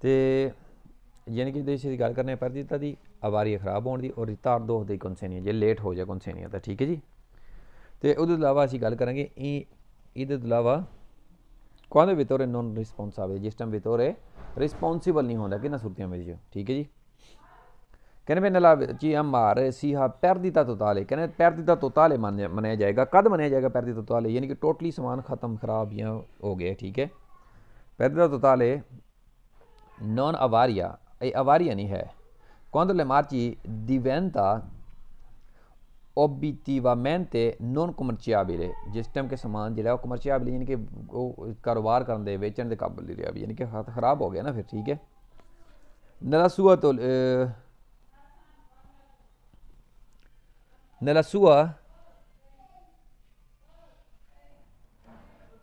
ਤੇ ਯਾਨੀ ਕਿ ਤੁਸੀਂ ਦੀ ਗੱਲ ਕਰਨੇ ਪਰ ਦਿੱਤਾ ਦੀ ਆਵਾਰੀ ਖਰਾਬ ਹੋਣ ਦੀ ਔਰ ਤਾਰ ਦੋਹ ਦੀ ਨਹੀਂ ਜੇ ਲੇਟ ਹੋ ਜਾ ਕਨਸੇਨੀਆ ਤਾਂ ਠੀਕ ਹੈ ਜੀ ਤੇ ਉਹਦੇ ਇਲਾਵਾ ਅਸੀਂ ਗੱਲ ਕਰਾਂਗੇ ਇਹ ਇਹਦੇ ਇਲਾਵਾ ਦੇ ਵਿਤੋਰੇ ਨੋਨ ਰਿਸਪੌਂਸਿਬਲ ਜਿਸ ਟਾਈਮ ਵਿਤੋਰੇ ਰਿਸਪੌਂਸਿਬਲ ਨਹੀਂ ਹੁੰਦਾ ਕਿੰਨਾ ਸੁਰਤੀਆਂ ਵਿੱਚ ਠੀਕ ਹੈ ਜੀ ਕਹਿੰਦੇ ਮੈਂ ਨਲਾ ਜੀ ਹਮਾਰ ਸੀਹਾ ਪੈਰ ਦੀ ਤਾਂ ਤੋਤਾਲੇ ਕਹਿੰਦੇ ਪੈਰ ਦੀ ਤੋਤਾਲੇ ਮੰਨਿਆ ਜਾਏਗਾ ਕਦ ਮੰਨਿਆ ਜਾਏਗਾ ਪੈਰ ਦੀ ਤੋਤਾਲੇ ਯਾਨੀ ਕਿ ਟੋਟਲੀ ਸਮਾਨ ਖਤਮ ਖਰਾਬ ਜਾਂ ਹੋ ਗਿਆ ਠੀਕ ਹੈ ਪੈਰ ਤੋਤਾਲੇ ਨੌਨ ਅਵਾਰੀਆ e avariani è. Quando le merci diventa obiettivamente non commerciabile ਜਿਸ ਟਾਈਮ ਕੇ ਸਮਾਨ ਜਿਹੜਾ ਉਹ commerciable ਯਾਨੀ ਕਿ ਉਹ ਕਾਰੋਬਾਰ ਕਰਨ ਦੇ ਵੇਚਣ ਦੇ ਕਾਬਿਲ ਨਹੀਂ ਰਿਹਾ ਯਾਨੀ ਕਿ ਹੱਥ ਖਰਾਬ ਹੋ ਗਿਆ ਨਾ ਫਿਰ ਠੀਕ ਹੈ ਨਲਸੂਅਤੁਲ ਨਲਸੂਆ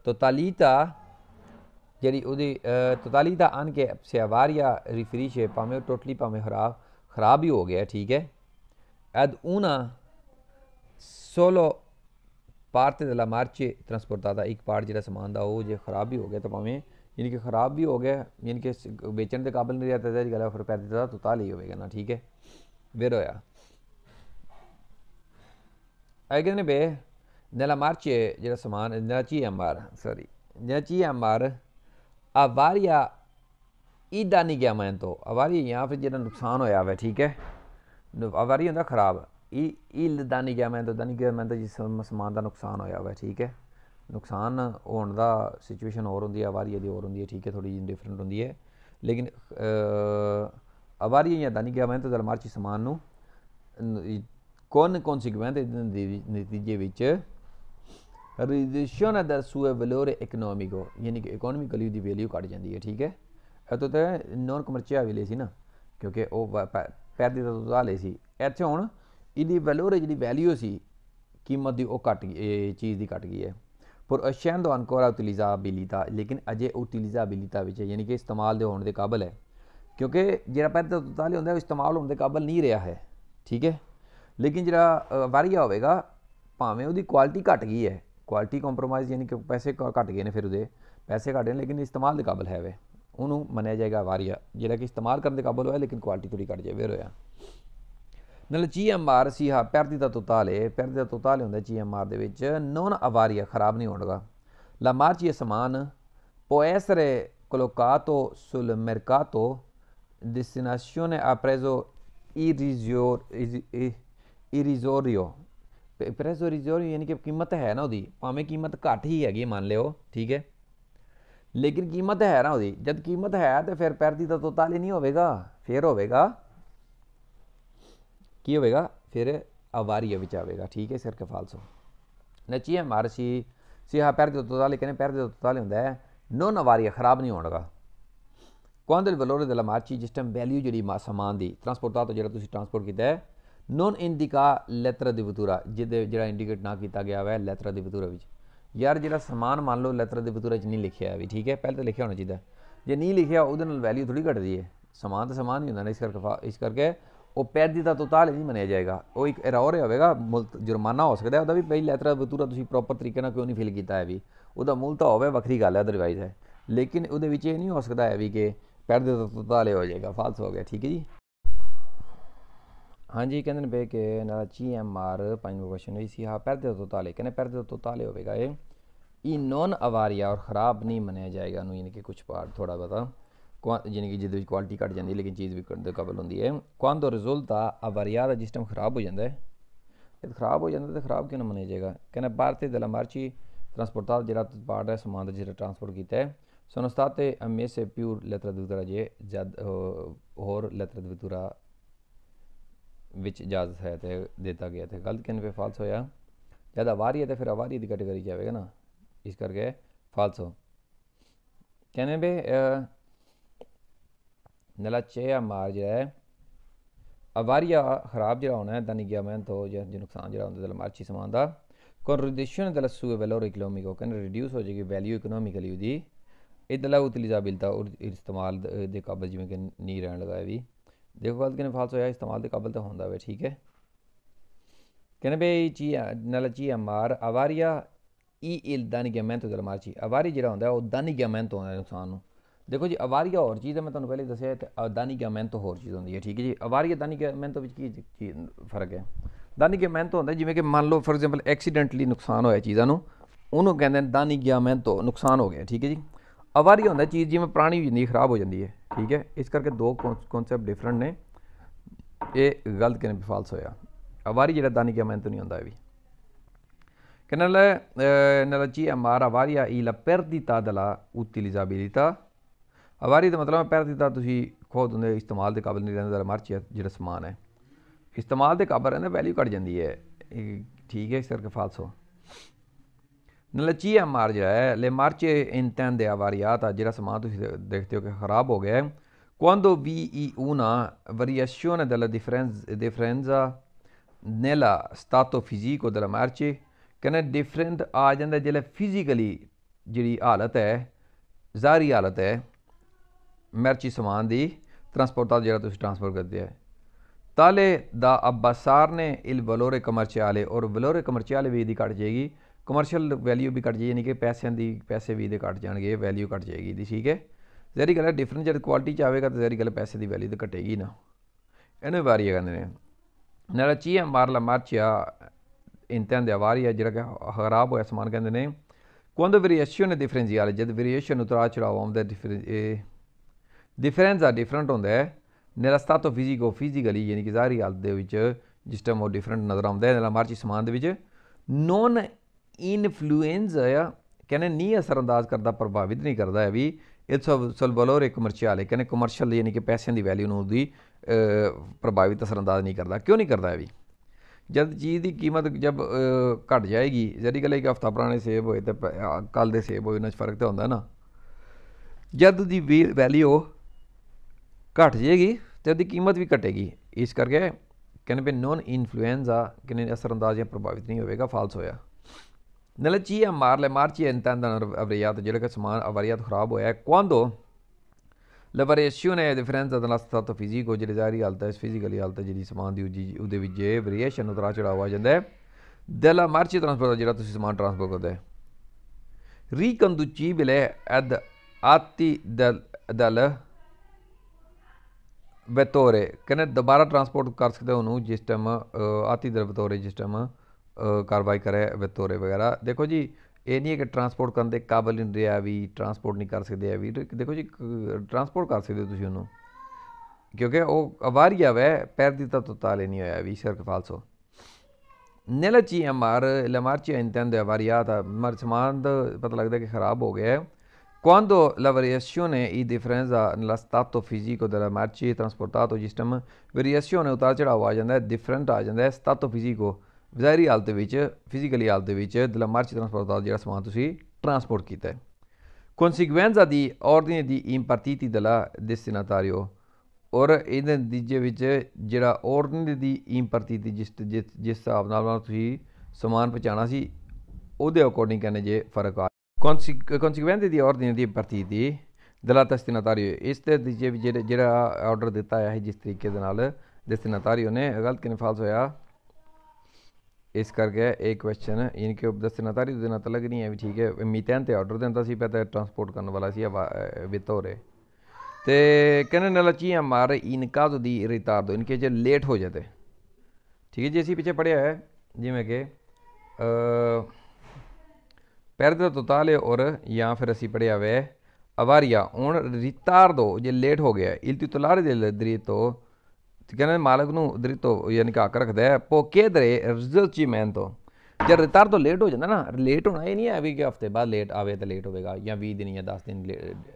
तो तालीता ਜਿਹੜੀ ਉਹਦੀ 43 ਦਾ ਅੰਕ ਹੈ ਸਿਆਵਾਰੀਆ ਜਾਂ ਰਿਫਰੀ ਸ਼ੇ ਭਾਵੇਂ ਟੋਟਲੀ ਭਾਵੇਂ ਖਰਾਬ ਖਰਾਬ ਹੀ ਹੋ ਗਿਆ ਠੀਕ ਹੈ ਐਦ ਉਨਾ ਸੋਲੋ ਪਾਰਟ ਤੇ ਦਲਾ ਮਾਰਚੇ ਟਰਾਂਸਪੋਰਟ ਦਾ ਇੱਕ ਪਾਰ ਜਿਹੜਾ ਸਮਾਨ ਦਾ ਉਹ ਜੇ ਖਰਾਬ ਹੀ ਹੋ ਗਿਆ ਤਾਂ ਭਾਵੇਂ ਯਾਨੀ ਕਿ ਖਰਾਬ ਵੀ ਹੋ ਗਿਆ ਯਾਨੀ ਕਿ ਵੇਚਣ ਦੇ ਕਾਬਿਲ ਨਹੀਂ ਰਹਤਾ ਜਿਹੜੀ ਗੱਲ ਫਿਰ ਪੈ ਦਿੱਤਾ ਤਾਂ ਤਾਲੀ ਹੋਵੇਗਾ ਨਾ ਠੀਕ ਹੈ ਵੇਰ ਹੋਇਆ ਆਗੇ ਨੇ ਬੇ ਨਲਾ ਮਾਰਚੇ ਜਿਹੜਾ ਸਮਾਨ ਨਲਾ ਚੀ ਐਮਆਰ ਸੌਰੀ ਨਲਾ ਚੀ ਐਮਆਰ ਆਵਾਰੀਆ ਇਦਾ ਨਹੀਂ ਗਿਆ ਮੈਂ ਤੋਂ ਆਵਾਰੀ ਜਾਂ ਫਿਰ ਜਿਹੜਾ ਨੁਕਸਾਨ ਹੋਇਆ ਹੋਵੇ ਠੀਕ ਹੈ ਆਵਾਰੀ ਹੁੰਦਾ ਖਰਾਬ ਇਹ ਇਲ ਦਾ ਨਹੀਂ ਗਿਆ ਮੈਂ ਤੋਂ ਦਾ ਨਹੀਂ ਗਿਆ ਮੈਂ ਤਾਂ ਜਿਸ ਸਮਾਨ ਦਾ ਨੁਕਸਾਨ ਹੋਇਆ ਹੋਵੇ ਠੀਕ ਹੈ ਨੁਕਸਾਨ ਹੋਣ ਦਾ ਸਿਚੁਏਸ਼ਨ ਹੋਰ ਹੁੰਦੀ ਹੈ ਆਵਾਰੀ ਦੀ ਹੋਰ ਹੁੰਦੀ ਹੈ ਠੀਕ ਹੈ ਥੋੜੀ ਜਿਹੀ ਡਿਫਰੈਂਟ ਹੁੰਦੀ ਹੈ ਲੇਕਿਨ ਆਵਾਰੀ ਜਾਂ ਦਾ ਨਹੀਂ ਗਿਆ ਮੈਂ ਤੋਂ ਜ਼ਲਮਾਰਚੀ ਸਮਾਨ ਨੂੰ ਕੋਨ ਕੌਣ ਦੇ ਨਤੀਜੇ ਵਿੱਚ ਰਿਜੈਕਸ਼ਨ ਦਾ ਸੂਏ ਵਲੋਰ ਇਕਨੋਮਿਕੋ ਯਾਨੀ ਕਿ ਇਕਨੋਮਿਕਲੀ ਦੀ ਵੈਲਿਊ ਘਟ ਜਾਂਦੀ ਹੈ ਠੀਕ ਹੈ ਇਹ ਤੋਂ ਤੇ ਨੌਨ ਕਮਰਸ਼ੀਅਲ ਵੇਲੇ ਸੀ ਨਾ ਕਿਉਂਕਿ ਉਹ ਪੈਦੀ ਦਾ ਤੋਂ ਲੈ ਸੀ ਇੱਥੇ ਹੁਣ ਇਹਦੀ ਵੈਲਿਊ ਜਿਹੜੀ ਵੈਲਿਊ ਸੀ ਕੀਮਤ ਦੀ ਉਹ ਘਟ ਗਈ ਇਹ ਚੀਜ਼ ਦੀ ਘਟ ਗਈ ਹੈ ਪਰ ਦਾ ਅਨਕੋਰਾ ਉਤਲੀਜ਼ਾਬਿਲਿਤਾ ਲੇਕਿਨ ਅਜੇ ਉਤਲੀਜ਼ਾਬਿਲਿਤਾ ਵਿੱਚ ਹੈ ਯਾਨੀ ਕਿ ਇਸਤੇਮਾਲ ਦੇ ਹੋਣ ਦੇ ਕਾਬਲ ਹੈ ਕਿਉਂਕਿ ਜਿਹੜਾ ਦਾ ਪੈਦਾ ਲਈ ਹੁੰਦਾ ਉਹ ਇਸਤੇਮਾਲ ਹੋਣ ਦੇ ਕਾਬਲ ਨਹੀਂ ਰਿਹਾ ਹੈ ਠੀਕ ਹੈ ਲੇਕਿਨ ਜਿਹੜਾ ਵਾਰੀਆ ਹੋਵੇਗਾ ਭਾਵੇਂ ਉਹਦੀ ਕੁਆਲਿਟੀ ਘਟ ਗਈ ਹੈ ਕੁਆਲਿਟੀ ਕੰਪਰੋਮਾਈਜ਼ ਯਾਨੀ ਕਿ ਪੈਸੇ ਘਟ ਗਏ ਨੇ ਫਿਰ ਉਹਦੇ ਪੈਸੇ ਘਟ ਨੇ ਲੇਕਿਨ ਇਸਤੇਮਾਲ ਦੇ ਕਾਬਿਲ ਹੈ ਵੇ ਉਹਨੂੰ ਮੰਨਿਆ ਜਾਏਗਾ ਵਾਰੀਆ ਜਿਹੜਾ ਕਿ ਇਸਤੇਮਾਲ ਕਰਨ ਦੇ ਕਾਬਿਲ ਹੋਇਆ ਲੇਕਿਨ ਕੁਆਲਿਟੀ ਥੋੜੀ ਘਟ ਜਾਵੇ ਰੋਇਆ ਨਾਲ ਜੀ ਐਮ ਆਰ ਸੀ ਹਾ ਪੈਰਦੀ ਦਾ ਤੋਤਾਲੇ ਪੈਰਦੀ ਦਾ ਤੋਤਾਲੇ ਹੁੰਦਾ ਜੀ ਐਮ ਆਰ ਦੇ ਵਿੱਚ ਨੋਨ ਅਵਾਰੀਆ ਖਰਾਬ ਨਹੀਂ ਹੋਣਗਾ ਲਾ ਮਾਰਚੀ ਸਮਾਨ ਪੋਐਸਰੇ ਕੋਲੋਕਾਤੋ ਸੁਲ ਮਰਕਾਤੋ ਡਿਸਟੀਨੇਸ਼ਨੇ ਆਪਰੇਜ਼ੋ ਇਰੀਜ਼ੋਰ ਇਰੀਜ਼ੋਰੀਓ ਪ੍ਰੈਸ ਰਿਜ਼ਰਵ ਯਾਨੀ ਕਿ ਕੀਮਤ ਹੈ ਨਾ ਉਹਦੀ ਭਾਵੇਂ ਕੀਮਤ ਘੱਟ ਹੀ ਹੈਗੀ ਮੰਨ ਲਿਓ ਠੀਕ ਹੈ ਲੇਕਿਨ ਕੀਮਤ ਹੈ ਨਾ ਉਹਦੀ ਜਦ ਕੀਮਤ ਹੈ ਤੇ ਫਿਰ ਪੈਰਦੀ ਦਾ ਤੋਤਾ ਲਈ ਨਹੀਂ ਹੋਵੇਗਾ ਫਿਰ ਹੋਵੇਗਾ ਕੀ ਹੋਵੇਗਾ ਫਿਰ ਅਵਾਰੀਆ ਵਿੱਚ ਆਵੇਗਾ ਠੀਕ ਹੈ ਸਿਰ ਕੇ ਫਾਲਸੋ ਨਚੀਏ ਮਾਰਸੀ ਸਿਹਾ ਪੈਰ ਦੇ ਤੋਤਾ ਲਈ ਕਹਿੰਦੇ ਪੈਰ ਦੇ ਤੋਤਾ ਲਈ ਹੁੰਦਾ ਹੈ ਨੋ ਨਵਾਰੀਆ ਖਰਾਬ ਨਹੀਂ ਹੋਣਗਾ ਕੌਂਦਲ ਵਲੋਰੇ ਦੇ ਲਮਾਰਚੀ ਜਿਸ ਟਾਈਮ ਵੈਲਿਊ ਜਿਹੜੀ ਸਮਾਨ ਦੀ ਟਰਾਂਸਪੋਰਟ ਦਾ ਜਿਹੜਾ ਤੁਸੀਂ ਟਰਾਂਸਪੋਰਟ ਕੀਤਾ ਹੈ ਨੋਨ ਇੰਡਿਕਾ ਲੈਤਰਾ ਦੀ ਬਤੂਰਾ ਜਿਹਦੇ ਜਿਹੜਾ ਇੰਡੀਕੇਟ ਨਾ ਕੀਤਾ ਗਿਆ ਹੋਇਆ ਲੈਤਰਾ ਦੀ ਬਤੂਰਾ ਵਿੱਚ ਯਾਰ ਜਿਹੜਾ ਸਮਾਨ ਮੰਨ ਲਓ ਲੈਤਰਾ ਦੀ ਬਤੂਰਾ 'ਚ ਨਹੀਂ ਲਿਖਿਆ ਹੈ ਵੀ ਠੀਕ ਹੈ ਪਹਿਲੇ ਤਾਂ ਲਿਖਿਆ ਹੋਣਾ ਚਾਹੀਦਾ ਜੇ ਨਹੀਂ ਲਿਖਿਆ ਉਹਦੇ ਨਾਲ ਵੈਲਿਊ ਥੋੜੀ ਘਟਦੀ ਹੈ ਸਮਾਨ ਤਾਂ ਸਮਾਨ ਹੀ ਹੁੰਦਾ ਨਾ ਇਸ ਕਰਕੇ ਇਸ ਕਰਕੇ ਉਹ ਪੈਦੀ ਦਾ ਤੋਤਾਲ ਨਹੀਂ ਮੰਨਿਆ ਜਾਏਗਾ ਉਹ ਇੱਕ ਐਰਰ ਹੋਵੇਗਾ ਜੁਰਮਾਨਾ ਹੋ ਸਕਦਾ ਉਹਦਾ ਵੀ ਪਹਿਲੀ ਦੇ ਬਤੂਰਾ ਤੁਸੀਂ ਪ੍ਰੋਪਰ ਤਰੀਕੇ ਨਾਲ ਕਿਉਂ ਨਹੀਂ ਫਿਲ ਕੀਤਾ ਹੈ ਵੀ ਉਹਦਾ ਮੂਲ ਤਾਂ ਹੋਵੇ ਵੱਖਰੀ ਗੱਲ ਹੈ ਅਦਰਵਾਈਜ਼ ਹੈ ਲੇਕਿਨ ਉਹਦੇ ਵਿੱਚ ਇਹ ਨਹੀਂ ਹੋ ਸਕਦਾ ਹੈ ਵੀ ਕਿ ਪੈਦੀ ਦਾ ਤੋਤਾਲ ਹੋ ਜਾਏਗਾ ਫਾਲਸ ਹੋ ਗਿਆ ਠੀਕ ਹੈ ਜੀ ਹਾਂਜੀ ਕਹਿੰਦੇ ਨੇ ਬੇ ਕਿ ਨਾਲ ਜੀ ਐਮ ਆਰ ਪੰਜਵਾਂ ਕੁਐਸਚਨ ਹੋਈ ਸੀ ਹਾਂ ਪੈਰ ਦੇ ਉੱਤੋਂ ਤਾਲੇ ਕਹਿੰਦੇ ਪੈਰ ਦੇ ਉੱਤੋਂ ਤਾਲੇ ਹੋਵੇਗਾ ਇਹ ਇਹ ਨੌਨ ਅਵਾਰੀਆ ਔਰ ਖਰਾਬ ਨਹੀਂ ਮੰਨਿਆ ਜਾਏਗਾ ਨੂੰ ਯਾਨੀ ਕਿ ਕੁਝ ਪਾਰਟ ਥੋੜਾ ਬਤਾ ਯਾਨੀ ਕਿ ਜਿਹਦੇ ਵਿੱਚ ਕੁਆਲਿਟੀ ਘਟ ਜਾਂਦੀ ਲੇਕਿਨ ਚੀਜ਼ ਵੀ ਦੇ ਕਾਬਲ ਹੁੰਦੀ ਹੈ ਕੁਆਂਦੋ ਰਿਜ਼ਲਟ ਆ ਅਵਾਰੀਆ ਦਾ ਜਿਸ ਟਾਈਮ ਖਰਾਬ ਹੋ ਜਾਂਦਾ ਹੈ ਜਦ ਖਰਾਬ ਹੋ ਜਾਂਦਾ ਤਾਂ ਖਰਾਬ ਕਿਉਂ ਨਾ ਮੰਨਿਆ ਜਾਏਗਾ ਕਹਿੰਦਾ ਭਾਰਤੀ ਦਲਮਾਰਚੀ ਟਰਾਂਸਪੋਰਟਾਲ ਜਿਹੜਾ ਪਾਰਟ ਹੈ ਸਮਾਨ ਦਾ ਜਿਹੜਾ ਟਰਾਂਸਪੋਰਟ ਕੀਤਾ ਹੈ ਸੋ ਨਸਤਾ ਤੇ ਅਮੇ ਸੇ ਪਿਓਰ ਲੈਤਰਾ ਦੁਦਰਾ ਜੇ ਜਦ ਹੋਰ ਲੈਤਰਾ ਦੁਦਰਾ ਵਿੱਚ ਇਜਾਜ਼ਤ ਹੈ ਤੇ ਦਿੱਤਾ ਗਿਆ ਤੇ ਗਲਤ ਕਿਨ ਪੇ ਫਾਲਸ ਹੋਇਆ ਜਦ ਆਵਾਰੀ ਹੈ ਤੇ ਫਿਰ ਆਵਾਰੀ ਦੀ ਕੈਟਾਗਰੀ ਜਾਵੇਗਾ ਨਾ ਇਸ ਕਰਕੇ ਫਾਲਸ ਹੋ ਕਹਿੰਦੇ ਬੇ ਨਲਾ ਚਿਆ ਮਾਰ ਜਿਹੜਾ ਹੈ ਅਵਾਰੀਆ ਖਰਾਬ ਜਿਹੜਾ ਹੋਣਾ ਹੈ ਦਨੀ ਗਿਆ ਮੈਂ ਤੋਂ ਜੇ ਨੁਕਸਾਨ ਜਿਹੜਾ ਹੁੰਦਾ ਦਲ ਮਾਰਚੀ ਸਮਾਨ ਦਾ ਕੰਰੀਡੀਸ਼ਨ ਦਲ ਸੂਏ ਵੈਲੋਰ ਹੋ ਕਹਿੰਦੇ ਰਿਡਿਊਸ ਹੋ ਜੇਗੀ ਵੈਲਿਊ ਇਕਨੋਮਿਕਲੀ ਉਹਦੀ ਇਦਲਾ ਬਿਲਤਾ ਔਰ ਇਸਤੇਮਾਲ ਦੇ ਕਾਬਜ ਜਿਵੇਂ ਕਿ ਨਹੀਂ ਰਹਿਣ ਲਗਾ ਵੀ ਦੇਖੋ ਗਲਤ ਕਿਨੇ ਫਾਲਸ ਹੋਇਆ ਇਸਤੇਮਾਲ ਦੇ ਕਾਬਲ ਤਾਂ ਹੁੰਦਾ ਵੇ ਠੀਕ ਹੈ ਕਹਿੰਦੇ ਬਈ ਜੀ ਨਾਲ ਜੀ ਅਮਾਰ ਅਵਾਰੀਆ ਈ ਇਲ ਦਾਨੀ ਗਿਆ ਮੈਂ ਤੋਂ ਜੀ ਅਵਾਰੀ ਜਿਹੜਾ ਹੁੰਦਾ ਉਹ ਦਾਨੀ ਗਿਆ ਮੈਂ ਤੋਂ ਹੁੰਦਾ ਨੁਕਸਾਨ ਨੂੰ ਦੇਖੋ ਜੀ ਅਵਾਰੀਆ ਹੋਰ ਚੀਜ਼ ਹੈ ਮੈਂ ਤੁਹਾਨੂੰ ਪਹਿਲੇ ਦੱਸਿਆ ਤੇ ਦਾਨੀ ਗਿਆ ਮੈਂ ਤੋਂ ਹੋਰ ਚੀਜ਼ ਹੁੰਦੀ ਹੈ ਠੀਕ ਹੈ ਜੀ ਅਵਾਰੀਆ ਦਾਨੀ ਗਿਆ ਮੈਂ ਤੋਂ ਵਿੱਚ ਕੀ ਫਰਕ ਹੈ ਦਾਨੀ ਗਿਆ ਮੈਂ ਤੋਂ ਹੁੰਦਾ ਜਿਵੇਂ ਕਿ ਮੰਨ ਲਓ ਫੋਰ ਐਗਜ਼ਾਮਪਲ ਐਕਸੀਡੈਂਟਲੀ ਨੁਕਸਾਨ ਹੋਇਆ ਚੀਜ਼ਾਂ ਨੂੰ ਉਹਨੂੰ ਕਹਿੰਦੇ ਨੇ ਦਾਨੀ ਗਿਆ ਮੈਂ ਤੋਂ ਨੁਕਸਾਨ ਹੋ ਗਿਆ ਠੀਕ ਹੈ ਜੀ ਅਵਾਰੀ ਹੁੰਦਾ ਚੀਜ਼ ਜਿਵੇਂ ਪੁਰਾਣੀ ਹੋ ਜਾਂਦੀ ਖਰਾਬ ਹੋ ਜਾਂਦੀ ਹੈ ਠੀਕ ਹੈ ਇਸ ਕਰਕੇ ਦੋ ਕਨਸੈਪਟ ਡਿਫਰੈਂਟ ਨੇ ਇਹ ਗਲਤ ਕਿਨੇ ਫਾਲਸ ਹੋਇਆ ਅਵਾਰੀ ਜਿਹੜਾ ਦਾਨੀ ਕਿਹਾ ਮੈਂ ਤਾਂ ਨਹੀਂ ਹੁੰਦਾ ਇਹ ਵੀ ਕਨਲ ਨਲਚੀ ਅਮਾਰ ਅਵਾਰੀਆ ਇਲਾ ਦਲਾ ਤਾਦਲਾ ਉਤਿਲਿਜ਼ਾਬਿਲਿਤਾ ਅਵਾਰੀ ਦਾ ਮਤਲਬ ਹੈ ਪੈਰ ਤੁਸੀਂ ਖੋਦ ਹੁੰਦੇ ਇਸਤੇਮਾਲ ਦੇ ਕਾਬਲ ਨਹੀਂ ਰਹਿੰਦਾ ਜ਼ਰਾ ਮਰਚ ਜਿਹੜਾ ਸਮਾਨ ਹੈ ਇਸਤੇਮਾਲ ਦੇ ਕਾਬਿਲ ਰਹਿੰਦਾ ਵੈਲਿਊ ਘਟ ਜਾਂਦੀ ਹੈ ਠੀਕ ਹੈ ਇਸ ਕਰਕੇ ਫਾਲਸ ਹੋ ਨਲਚੀਆ ਮਾਰ ਹੈ ਲੈ ਮਰਚੇ ਇੰਤਨ ਦੇ ਆਵਾਰੀਆ ਤਾਂ ਜਿਹੜਾ ਸਮਾਂ ਤੁਸੀਂ ਦੇਖਦੇ ਹੋ ਕਿ ਖਰਾਬ ਹੋ ਗਿਆ ਕੁਆਂਡੋ ਬੀ ਈ ਉਨਾ ਵਰੀਏਸ਼ਨ ਦੇ ਡਿਫਰੈਂਸ ਡਿਫਰੈਂਜ਼ਾ ਨੇਲਾ ਸਟਾਟੋ ਫਿਜ਼ੀਕੋ ਦੇ ਮਾਰਚੇ ਮਰਚੇ ਕਨੇ ਡਿਫਰੈਂਟ ਆ ਜਾਂਦਾ ਜਿਹੜਾ ਫਿਜ਼ੀਕਲੀ ਜਿਹੜੀ ਹਾਲਤ ਹੈ ਜ਼ਾਰੀ ਹਾਲਤ ਹੈ ਮਰਚੀ ਸਮਾਨ ਦੀ ਟਰਾਂਸਪੋਰਟ ਜਿਹੜਾ ਤੁਸੀਂ ਟਰਾਂਸਪੋਰਟ ਕਰਦੇ ਆ ਤਾਲੇ ਦਾ ਅਬਸਾਰ ਨੇ ਇਲ ਬਲੋਰੇ ਕਮਰਚਾਲੇ ਔਰ ਬਲੋਰੇ ਕਮਰਚਾਲੇ ਵੀ ਦੀ ਕੱਟ ਜਾਏਗੀ ਕਮਰਸ਼ੀਅਲ ਵੈਲਿਊ ਵੀ ਘਟ ਜੇ ਯਾਨੀ ਕਿ ਪੈਸਿਆਂ ਦੀ ਪੈਸੇ ਵੀ ਦੇ ਘਟ ਜਾਣਗੇ ਵੈਲਿਊ ਘਟ ਜਾਏਗੀ ਦੀ ਠੀਕ ਹੈ ਜ਼ਹਿਰੀ ਗੱਲ ਹੈ ਡਿਫਰੈਂਸ ਜਦ ਕੁਆਲਿਟੀ ਚ ਆਵੇਗਾ ਤਾਂ ਜ਼ਹਿਰੀ ਗੱਲ ਪੈਸੇ ਦੀ ਵੈਲਿਊ ਤਾਂ ਘਟੇਗੀ ਨਾ ਇਹਨੂੰ ਵਾਰੀਆ ਕਹਿੰਦੇ ਨੇ ਨਰਚੀਆ ਮਾਰਲਾ ਮਾਰਚਿਆ ਇੰਤਾਂ ਦੇ ਵਾਰੀਆ ਜਿਹੜਾ ਖਰਾਬ ਹੋਇਆ ਸਮਾਨ ਕਹਿੰਦੇ ਨੇ ਕੁੰਦ ਵੇਰੀਏਸ਼ਨ ਹੈ ਯਾਰ ਜਦ ਵੇਰੀਏਸ਼ਨ ਉਤਰਾ ਚੜਾਓ ਆਉਂਦਾ ਡਿਫਰੈਂਸ ਡਿਫਰੈਂਸ ਆ ਡਿਫਰੈਂਟ ਹੁੰਦਾ ਹੈ ਨਿਰਸਤਾ ਤੋਂ ਫਿਜ਼ੀਕੋ ਫਿਜ਼ੀਕਲੀ ਯਾਨੀ ਕਿ ਜ਼ਾਹਰੀ ਹਾਲਤ ਦੇ ਵਿੱਚ ਜਿਸ ਟਾਈਮ ਉਹ ਡਿਫਰੈਂਟ ਨਜ਼ਰ ਆਉਂਦਾ ਹੈ ਮਾਰਚੀ ਸਮਾਨ ਦੇ ਵਿੱਚ ਨੋਨ ਇਨਫਲੂਐਂਸ ਆ ਕਹਿੰਦੇ ਨਹੀਂ ਅੰਦਾਜ਼ ਕਰਦਾ ਪ੍ਰਭਾਵਿਤ ਨਹੀਂ ਕਰਦਾ ਹੈ ਵੀ ਇਟਸ ਸਲ ਬਲੋਰ ਇੱਕ ਕਮਰਸ਼ੀਅਲ ਹੈ ਕਹਿੰਦੇ ਕਮਰਸ਼ੀਅਲ ਯਾਨੀ ਕਿ ਪੈਸਿਆਂ ਦੀ ਵੈਲਿਊ ਨੂੰ ਦੀ ਪ੍ਰਭਾਵਿਤ ਅੰਦਾਜ਼ ਨਹੀਂ ਕਰਦਾ ਕਿਉਂ ਨਹੀਂ ਕਰਦਾ ਹੈ ਵੀ ਜਦ ਚੀਜ਼ ਦੀ ਕੀਮਤ ਜਦ ਘਟ ਜਾਏਗੀ ਜਿਹੜੀ ਗੱਲ ਇੱਕ ਹਫਤਾ ਪੁਰਾਣੇ ਸੇਬ ਹੋਏ ਤੇ ਕੱਲ ਦੇ ਸੇਬ ਹੋਏ ਉਹਨਾਂ 'ਚ ਫਰਕ ਤਾਂ ਹੁੰਦਾ ਨਾ ਜਦ ਦੀ ਵੈਲਿਊ ਘਟ ਜਾਏਗੀ ਤੇ ਉਹਦੀ ਕੀਮਤ ਵੀ ਘਟੇਗੀ ਇਸ ਕਰਕੇ ਕਹਿੰਦੇ ਵੀ ਨੋਨ ਇਨਫਲੂਐਂਜ਼ਾ ਅਸਰ ਅੰਦਾਜ਼ ਜਾਂ ਪ੍ਰਭਾਵਿਤ ਨਹੀਂ ਹੋਵੇਗਾ ਫਾਲਸ ਹੋਇਆ ਨਲਚੀਆ ਮਾਰਲੇ ਮਾਰਚੀ ਇੰਤਾਂ ਦਾ ਅਵਰੀਅਤ ਜਿਹੜਾ ਕਿ ਸਮਾਨ ਅਵਰੀਅਤ ਖਰਾਬ ਹੋਇਆ ਕਵਾਂਦੋ ਲਿਬਰੇਸ਼ਨ ਹੈ ਡਿਫਰੈਂਸ ਦਾ ਨਸਤਾ ਤੋਂ ਫਿਜ਼ੀਕੋ ਜਿਹੜੀ ਜ਼ਾਹਰੀ ਹਾਲਤ ਹੈ ਫਿਜ਼ੀਕਲੀ ਹਾਲਤ ਹੈ ਜਿਹੜੀ ਸਮਾਨ ਦੀ ਉਜੀ ਉਹਦੇ ਵਿੱਚ ਜੇ ਵੇਰੀਏਸ਼ਨ ਉਤਰਾ ਚੜਾਵਾ ਆ ਜਾਂਦਾ ਹੈ ਦਿਲ ਮਾਰਚੀ ਟ੍ਰਾਂਸਪੋਰਟ ਜਿਹੜਾ ਤੁਸੀਂ ਸਮਾਨ ਟ੍ਰਾਂਸਪੋਰਟ ਕਰਦੇ ਰੀਕੰਦੂ ਰੀਕੰਦੂਚੀ ਬਿਲੇ ਐਦ ਆਤੀ ਦਲ ਦਲ ਬਤੋਰੇ ਕਨੇ ਦੁਬਾਰਾ ਟ੍ਰਾਂਸਪੋਰਟ ਕਰ ਸਕਦੇ ਹੋ ਨੂੰ ਜਿਸ ਟਾਈਮ ਆਤੀ ਦਰ ਬਤੋਰੇ ਜਿਸ ਟਾਈਮ ਕਾਰਵਾਈ ਕਰੇ ਵਿਤੋਰੇ ਵਗੈਰਾ ਦੇਖੋ ਜੀ ਇਹ ਨਹੀਂ ਕਿ ਟਰਾਂਸਪੋਰਟ ਕਰਨ ਦੇ ਕਾਬਿਲ ਨਹੀਂ ਰਿਹਾ ਵੀ ਟਰਾਂਸਪੋਰਟ ਨਹੀਂ ਕਰ ਸਕਦੇ ਆ ਵੀ ਦੇਖੋ ਜੀ ਟਰਾਂਸਪੋਰਟ ਕਰ ਸਕਦੇ ਤੁਸੀਂ ਉਹਨੂੰ ਕਿਉਂਕਿ ਉਹ ਅਵਾਰੀਆ ਵੈ ਪੈਰ ਦੀ ਤਾਂ ਲੈ ਨਹੀਂ ਹੋਇਆ ਵੀ ਸ਼ਰਕ ਫਾਲਸੋ ਜੀ ਅਮਰ ਲਮਾਰਚੀ ਇੰਤੰਦ ਦੇ ਮਰਸਮਾਨ ਦਾ ਪਤਾ ਲੱਗਦਾ ਕਿ ਖਰਾਬ ਹੋ ਗਿਆ Quando ਲਵਰੀਏਸ਼ਨ variazione e differenza nello ਸਟਾਟੋ ਫਿਜ਼ੀਕੋ ਦਾ ਮਾਰਚੀ ਟਰਾਂਸਪੋਰਟਾਟੋ ਸਿਸਟਮ ਵੇਰੀਏਸ਼ਨ variazione ਉਤਾਰ ਚੜਾਵਾ ਆ ਜਾਂਦਾ ਹੈ ਡਿਫਰੈਂਟ ਆ ਜਾਂਦਾ ਹੈ ਸਟਾਟੋ ਫਿਜ਼ੀਕੋ ਜ਼ਾਹਿਰੀ ਹਾਲਤ ਦੇ ਵਿੱਚ ਫਿਜ਼ੀਕਲੀ ਹਾਲਤ ਦੇ ਵਿੱਚ ਮਾਰਚ ਟ੍ਰਾਂਸਪੋਰਟ ਦਾ ਜਿਹੜਾ ਸਮਾਨ ਤੁਸੀਂ ਟ੍ਰਾਂਸਪੋਰਟ ਕੀਤਾ ਹੈ ਕਨਸੀਕੁਐਂਸ ਦੀ ਔਰਦੀਆਂ ਦੀ ਇੰਪਰਤੀਤੀ ਦਲਾ ਦਿਸਨਾਤਾਰਿਓ ਔਰ ਇਹਦੇ ਨਤੀਜੇ ਵਿੱਚ ਜਿਹੜਾ ਔਰਤ ਦੀ ਇੰਪਰਤੀਤੀ ਜਿਸ ਜਿਸ ਹਿਸਾਬ ਨਾਲ ਤੁਸੀਂ ਸਮਾਨ ਪਹੁੰਚਾਣਾ ਸੀ ਉਹਦੇ ਅਕੋਰਡਿੰਗ ਕਹਿੰਦੇ ਜੇ ਫਰਕ ਆ ਕਨਸੀਕੁਐਂਸ ਦੀ ਔਰਤ ਦੀ ਇੰਪਰਤੀਤੀ ਦਲਾ ਦਿਸਨਾਤਾਰਿਓ ਇਸ ਤੇ ਨਤੀਜੇ ਵਿੱਚ ਜਿਹੜਾ ਆਰਡਰ ਦਿੱਤਾ ਆਇਆ ਹੈ ਜਿਸ ਤਰੀਕੇ ਦੇ ਨਾਲ ਦਿਸਨਾਤਾਰਿਓ ਨੇ ਗਲਤ ਕਿਨੇ ਫਾਲਸ ਹੋਇਆ ਇਸ ਕਰਕੇ ਇਹ ਕੁਐਸਚਨ ਇਨਕੇ ਉਪਦਸ ਨਾ ਤਾਰੀ ਦੇ ਨਾਲ ਲੱਗ ਨਹੀਂ ਹੈ ਵੀ ਠੀਕ ਹੈ ਮੀਤਿਆਂ ਤੇ ਆਰਡਰ ਦਿੰਦਾ ਸੀ ਪਤਾ ਟਰਾਂਸਪੋਰਟ ਕਰਨ ਵਾਲਾ ਸੀ ਵਿਤੋਰੇ ਤੇ ਕਹਿੰਦੇ ਨਾਲ ਚੀ ਮਾਰ ਇਨਕਾ ਤੋਂ ਦੀ ਰਿਤਾਰ ਦੋ ਇਨਕੇ ਜੇ ਲੇਟ ਹੋ ਜਾਂਦੇ ਠੀਕ ਹੈ ਜੀ ਅਸੀਂ ਪਿੱਛੇ ਪੜਿਆ ਹੈ ਜਿਵੇਂ ਕਿ ਅ ਪੈਰਦਾ ਤੋਤਾਲੇ ਔਰ ਜਾਂ ਫਿਰ ਅਸੀਂ ਪੜਿਆ ਵੇ ਅਵਾਰੀਆ ਹੁਣ ਰਿਤਾਰ ਦੋ ਜੇ ਲੇਟ ਹੋ ਗਿਆ ਇਲਤੀ ਤੁਲਾਰੇ ਦੇ ਦਰੀ ਤੋਂ ਤੇ ਕਹਿੰਦੇ ਮਾਲਕ ਨੂੰ ਉਧਰੀ ਤੋਂ ਯਾਨੀ ਕਿ ਆਕ ਰੱਖਦਾ ਹੈ ਪੋਕੇ ਦਰੇ ਰਿਜ਼ਲਟ ਜੀ ਮੈਨ ਤੋਂ ਜੇ ਰਿਤਾਰ ਤੋਂ ਲੇਟ ਹੋ ਜਾਂਦਾ ਨਾ ਲੇਟ ਹੋਣਾ ਇਹ ਨਹੀਂ ਹੈ ਵੀ ਕਿ ਹਫਤੇ ਬਾਅਦ ਲੇਟ ਆਵੇ ਤਾਂ ਲੇਟ ਹੋਵੇਗਾ ਜਾਂ 20 ਦਿਨ ਜਾਂ 10 ਦਿਨ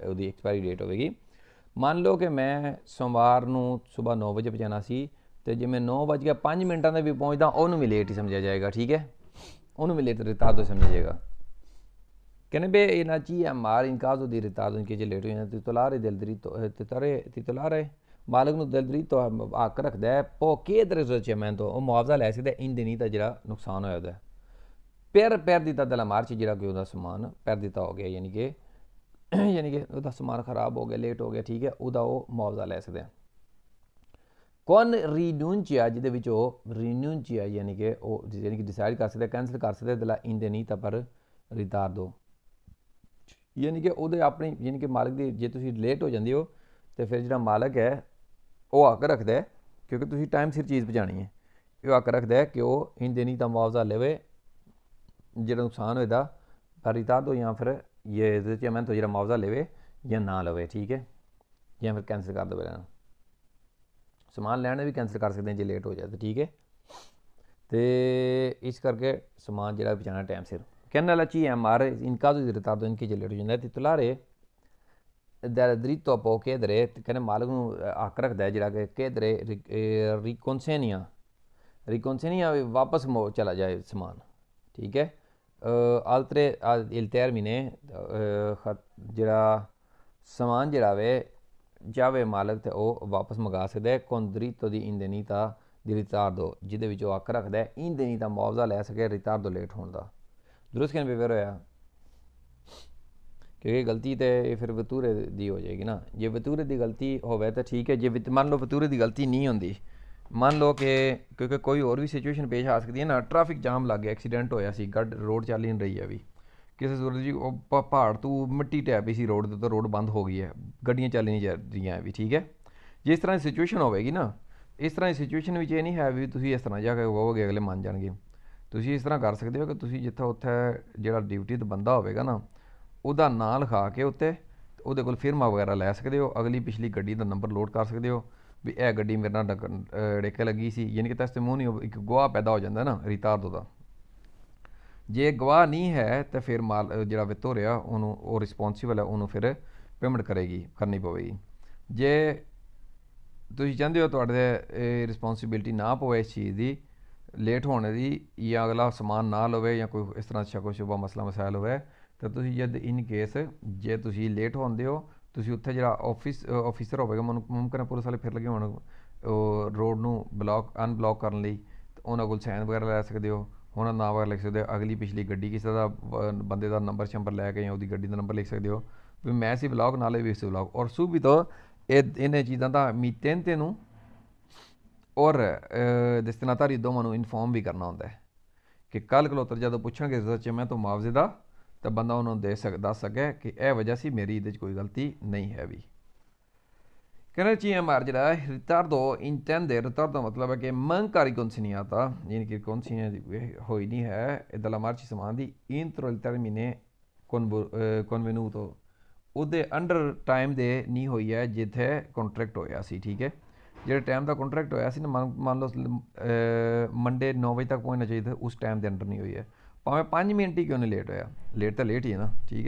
ਉਹਦੀ ਐਕਸਪਾਇਰੀ ਡੇਟ ਹੋਵੇਗੀ ਮੰਨ ਲਓ ਕਿ ਮੈਂ ਸੋਮਵਾਰ ਨੂੰ ਸਵੇਰ 9 ਵਜੇ ਪਹੁੰਚਣਾ ਸੀ ਤੇ ਜੇ ਮੈਂ 9 ਵਜੇ 5 ਮਿੰਟਾਂ ਦੇ ਵੀ ਪਹੁੰਚਦਾ ਉਹਨੂੰ ਵੀ ਲੇਟ ਹੀ ਸਮਝਿਆ ਜਾਏਗਾ ਠੀਕ ਹੈ ਉਹਨੂੰ ਵੀ ਲੇਟ ਰਿਤਾਰ ਤੋਂ ਸਮਝਿਆ ਜਾਏਗਾ ਕਹਿੰਦੇ ਬੇ ਇਹ ਨਾ ਚੀ ਮਾਰ ਇਨਕਾਜ਼ ਉਹਦੀ ਨੂੰ ਕਿ ਜੇ ਲੇਟ ਹੋ ਜਾਂਦਾ ਤੇ ਤੁਲਾਰੇ ਰਹੇ ਦਿਲ ਤੇ ਤਰੇ ਤੇ ਤੁਲਾਰੇ ਰਹੇ ਮਾਲਕ ਨੂੰ ਦਿਲਦਰੀ ਤੋਂ ਆਕ ਰੱਖਦਾ ਹੈ ਪੋਕੇ ਦਰਜ਼ੋ ਮੈਂ ਤੋਂ ਉਹ ਮੁਆਵਜ਼ਾ ਲੈ ਸਕਦਾ ਇੰਦੇ ਨਹੀਂ ਤਾਂ ਜਿਹੜਾ ਨੁਕਸਾਨ ਹੋਇਆ ਉਹਦਾ ਪੈਰ ਪੈਰ ਦਿੱਤਾ ਦਲਾ ਚ ਜਿਹੜਾ ਕੋਈ ਉਹਦਾ ਸਮਾਨ ਪੈਰ ਦਿੱਤਾ ਹੋ ਗਿਆ ਯਾਨੀ ਕਿ ਯਾਨੀ ਕਿ ਉਹਦਾ ਸਮਾਨ ਖਰਾਬ ਹੋ ਗਿਆ ਲੇਟ ਹੋ ਗਿਆ ਠੀਕ ਹੈ ਉਹਦਾ ਉਹ ਮੁਆਵਜ਼ਾ ਲੈ ਸਕਦੇ ਆ ਕੌਣ ਰੀਨੂਨਚਿਆ ਜਿਹਦੇ ਵਿੱਚ ਉਹ ਰੀਨੂਨਚਿਆ ਯਾਨੀ ਕਿ ਉਹ ਯਾਨੀ ਕਿ ਡਿਸਾਈਡ ਕਰ ਸਕਦਾ ਕੈਨਸਲ ਕਰ ਸਕਦਾ ਦਲਾ ਇੰਦੇ ਨਹੀਂ ਤਾਂ ਪਰ ਰਿਤਾਰ ਦੋ ਯਾਨੀ ਕਿ ਉਹਦੇ ਆਪਣੀ ਯਾਨੀ ਕਿ ਮਾਲਕ ਦੀ ਜੇ ਤੁਸੀਂ ਲੇਟ ਹੋ ਜਾਂਦੇ ਹੋ ਤੇ ਫਿਰ ਜਿਹੜਾ ਮਾਲਕ ਹੈ ਉਹ ਹੱਕ ਰੱਖਦਾ ਹੈ ਕਿਉਂਕਿ ਤੁਸੀਂ ਟਾਈਮ ਸਿਰ ਚੀਜ਼ ਪਹੁੰਚਾਣੀ ਹੈ ਇਹ ਹੱਕ ਰੱਖਦਾ ਹੈ ਕਿ ਉਹ ਦੇਣੀ ਤਾਂ ਮੁਆਵਜ਼ਾ ਲਵੇ ਜਿਹੜਾ ਨੁਕਸਾਨ ਹੋਇਦਾ ਪਰਿਤਾਦ ਹੋ ਜਾਂ ਫਿਰ ਇਹ ਇਹਦੇ ਚ ਮੈਂ ਤੋਂ ਜਿਹੜਾ ਮੁਆਵਜ਼ਾ ਲਵੇ ਜਾਂ ਨਾ ਲਵੇ ਠੀਕ ਹੈ ਜਾਂ ਫਿਰ ਕੈਨਸਲ ਕਰ ਦੇਵੇ ਲੈਣਾ ਸਮਾਨ ਦੇ ਵੀ ਕੈਨਸਲ ਕਰ ਸਕਦੇ ਜੇ ਲੇਟ ਹੋ ਜਾਏ ਤਾਂ ਠੀਕ ਹੈ ਤੇ ਇਸ ਕਰਕੇ ਸਮਾਨ ਜਿਹੜਾ ਪਹੁੰਚਾਣਾ ਟਾਈਮ ਸਿਰ कहने ਵਾਲਾ ਚੀ ਐਮ ਆਰ ਇਨਕਾ ਦੇ तो इनकी जो लेट हो जाता है तितला ਦਰੇ ਕਹਿੰਦੇ ਮਾਲਕ ਨੂੰ malgrado ਰੱਖਦਾ ਹੈ ਜਿਹੜਾ ਕਿ chiedere riconcenia ਵੀ ਵਾਪਸ ਮੋ ਚਲਾ ਜਾਏ ਸਮਾਨ ਠੀਕ ਹੈ altre ਇਲ termine ਜਿਹੜਾ ਸਮਾਨ ਜਿਹੜਾ ਵੇ ਜਾਵੇ ਮਾਲਕ ਤੇ ਉਹ ਵਾਪਸ ਮੰਗਾ ਸਕਦਾ ਹੈ ਕੋਂਦਰੀਤੋ ਦੀ ਇੰਦਨੀ ਤਾਂ ਦੀ ਦੋ ਜਿਹਦੇ ਵਿੱਚ ਉਹ ਅੱਕ ਰੱਖਦਾ ਹੈ ਇੰਦਨੀ ਦਾ ਮੁਆਵਜ਼ਾ ਲੈ ਸਕੇ ਦੋ ਲੇਟ ਹੋਣ ਦਾ ਦਰੁਸਤ ਕਿਨ ਵੇਰ ਹੋਇਆ ਕਿਉਂਕਿ ਗਲਤੀ ਤੇ ਇਹ ਫਿਰ ਵਤੂਰੇ ਦੀ ਹੋ ਜਾਏਗੀ ਨਾ ਜੇ ਵਤੂਰੇ ਦੀ ਗਲਤੀ ਹੋਵੇ ਤਾਂ ਠੀਕ ਹੈ ਜੇ ਮੰਨ ਲਓ ਵਤੂਰੇ ਦੀ ਗਲਤੀ ਨਹੀਂ ਹੁੰਦੀ ਮੰਨ ਲਓ ਕਿ ਕਿਉਂਕਿ ਕੋਈ ਹੋਰ ਵੀ ਸਿਚੁਏਸ਼ਨ ਪੇਸ਼ ਆ ਸਕਦੀ ਹੈ ਨਾ ਟ੍ਰੈਫਿਕ ਜਾਮ ਲੱਗ ਗਿਆ ਐਕਸੀਡੈਂਟ ਹੋਇਆ ਸੀ ਗੱਡ ਰੋਡ ਚੱਲ ਨਹੀਂ ਰਹੀ ਹੈ ਵੀ ਕਿਸੇ ਸੂਰਤ ਜੀ ਉਹ ਪਹਾੜ ਤੋਂ ਮਿੱਟੀ ਟੈਪ ਹੀ ਸੀ ਰੋਡ ਤੇ ਤਾਂ ਰੋਡ ਬੰਦ ਹੋ ਗਈ ਹੈ ਗੱਡੀਆਂ ਚੱਲ ਨਹੀਂ ਰਹੀਆਂ ਵੀ ਠੀਕ ਹੈ ਜੇ ਇਸ ਤਰ੍ਹਾਂ ਦੀ ਸਿਚੁਏਸ਼ਨ ਹੋਵੇਗੀ ਨਾ ਇਸ ਤਰ੍ਹਾਂ ਦੀ ਸਿਚੁਏਸ਼ਨ ਵਿੱਚ ਇਹ ਨਹੀਂ ਹੈ ਵੀ ਤੁਸੀਂ ਇਸ ਤਰ੍ਹਾਂ ਜਾ ਕੇ ਹੋਵੋਗੇ ਅਗਲੇ ਮੰਨ ਜਾਣਗੇ ਤੁਸੀਂ ਇਸ ਤਰ੍ਹਾਂ ਕਰ ਸਕਦੇ ਹੋ ਕਿ ਤੁਸੀਂ ਜਿੱਥੇ ਉੱਥੇ ਜਿਹੜਾ ਡਿਊਟੀ ਤੇ ਬੰਦਾ ਹੋਵੇਗਾ ਨਾ ਉਹਦਾ ਨਾਂ ਲਿਖਾ ਕੇ ਉੱਤੇ ਉਹਦੇ ਕੋਲ ਫਿਰਮਾ ਵਗੈਰਾ ਲੈ ਸਕਦੇ ਹੋ ਅਗਲੀ ਪਿਛਲੀ ਗੱਡੀ ਦਾ ਨੰਬਰ ਲੋਡ ਕਰ ਸਕਦੇ ਹੋ ਵੀ ਇਹ ਗੱਡੀ ਮੇਰੇ ਨਾਲ ਡੇਕੇ ਲੱਗੀ ਸੀ ਯਾਨੀ ਕਿ ਨਹੀਂ ਇੱਕ ਗਵਾਹ ਪੈਦਾ ਹੋ ਜਾਂਦਾ ਨਾ ਰਿਤਾਰਦੋ ਦਾ ਜੇ ਗਵਾਹ ਨਹੀਂ ਹੈ ਤਾਂ ਫਿਰ ਮਾਲ ਜਿਹੜਾ ਰਿਆ ਉਹਨੂੰ ਉਹ ਰਿਸਪੌਂਸੀਬਲ ਹੈ ਉਹਨੂੰ ਫਿਰ ਪੇਮੈਂਟ ਕਰੇਗੀ ਕਰਨੀ ਪਵੇਗੀ ਜੇ ਤੁਸੀਂ ਚਾਹੁੰਦੇ ਹੋ ਤੁਹਾਡੇ ਇਹ ਰਿਸਪੌਂਸਿਬਿਲਟੀ ਨਾ ਪਵੇ ਇਸ ਚੀਜ਼ ਦੀ ਲੇਟ ਹੋਣ ਦੀ ਜਾਂ ਅਗਲਾ ਸਮਾਨ ਨਾ ਲਵੇ ਜਾਂ ਕੋਈ ਇਸ ਤਰ੍ਹਾਂ ਦਾ ਕੋਈ ਸ਼ੁਭਾ ਮਸਲਾ ਮਸਾਇਲ ਹੋਵੇ ਤਾਂ ਤੁਸੀਂ ਜਦ ਇਨ ਕੇਸ ਜੇ ਤੁਸੀਂ ਲੇਟ ਹੁੰਦੇ ਹੋ ਤੁਸੀਂ ਉੱਥੇ ਜਿਹੜਾ ਆਫਿਸ ਆਫੀਸਰ ਹੋਵੇਗਾ ਮੁਮਕਨ ਪੁਲਿਸ ਵਾਲੇ ਫਿਰ ਲੱਗੇ ਹੋਣ ਰੋਡ ਨੂੰ ਬਲੌਕ ਅਨਬਲੌਕ ਕਰਨ ਲਈ ਉਹਨਾਂ ਕੋਲ ਸਾਈਨ ਵਗੈਰਾ ਲੈ ਸਕਦੇ ਹੋ ਉਹਨਾਂ ਨਾਮ ਵਗੈਰਾ ਲਿਖ ਸਕਦੇ ਹੋ ਅਗਲੀ ਪਿਛਲੀ ਗੱਡੀ ਕਿਸੇ ਦਾ ਬੰਦੇ ਦਾ ਨੰਬਰ ਸ਼ੰਬਰ ਲੈ ਕੇ ਜਾਂ ਉਹਦੀ ਗੱਡੀ ਦਾ ਨੰਬਰ ਲਿਖ ਸਕਦੇ ਹੋ ਵੀ ਮੈਂ ਸੀ ਬਲੌਗ ਨਾਲੇ ਵੀ ਸੀ ਬਲੌਗ ਔਰ ਸੂਬੀ ਤੋਂ ਇਹ ਇਹਨੇ ਚੀਜ਼ਾਂ ਦਾ ਮੀਤੇਨ ਤੇ ਨੂੰ ਔਰ ਦਸਤਨਾਤਾਰੀ ਦੋਵਾਂ ਨੂੰ ਇਨਫੋਰਮ ਵੀ ਕਰਨਾ ਹੁੰਦਾ ਹੈ ਕਿ ਕੱਲ ਕਲੋਤਰ ਜਦੋਂ ਪੁੱਛਾਂਗੇ ਸੱਚੇ ਮੈਂ ਤੋਂ ਮੁਆਵਜ਼ੇ ਦਾ ਤਾਂ ਬੰਦਾ ਉਹਨਾਂ ਨੂੰ ਦੇ ਸਕਦਾ ਸਕੇ ਕਿ ਇਹ ਵਜ੍ਹਾ ਸੀ ਮੇਰੀ ਇਹਦੇ 'ਚ ਕੋਈ ਗਲਤੀ ਨਹੀਂ ਹੈ ਵੀ ਕਹਿੰਦਾ ਜੀ ਐਮਆਰ ਜਿਹੜਾ ਰਿਟਾਰਡੋ ਇੰਟੈਂਡੇ ਰਿਟਾਰਡੋ ਮਤਲਬ ਹੈ ਕਿ ਮੰਕਾਰੀ ਆਤਾ ਯਾਨੀ ਕਿ ਨਹੀਂ ਹੋਈ ਨਹੀਂ ਹੈ ਇਦਾਂ ਲਾ ਮਾਰਚੀ ਸਮਾਨ ਦੀ ਇੰਟਰਲ ਟਰਮੀਨੇ ਕਨਵੈਨੂਟੋ ਉਹਦੇ ਅੰਡਰ ਟਾਈਮ ਦੇ ਨਹੀਂ ਹੋਈ ਹੈ ਜਿੱਥੇ ਕੰਟਰੈਕਟ ਹੋਇਆ ਸੀ ਠੀਕ ਹੈ ਜਿਹੜੇ ਟਾਈਮ ਦਾ ਕੰਟਰੈਕਟ ਹੋਇਆ ਸੀ ਨਾ ਮੰਨ ਲਓ ਮੰਡੇ 9 ਵਜੇ ਤੱਕ ਪਹੁੰਚਣਾ ਚਾਹੀਦਾ ਉਸ ਟਾਈਮ ਦੇ ਅੰਡਰ ਨਹੀਂ ਹੋਈ ਹੈ ਭਾਵੇਂ 5 ਮਿੰਟ ਹੀ ਕਿਉਂ ਨਹੀਂ ਲੇਟ ਹੋਇਆ ਲੇਟ ਤਾਂ ਲੇਟ ਹੀ ਹੈ ਨਾ ਠੀਕ ਹੈ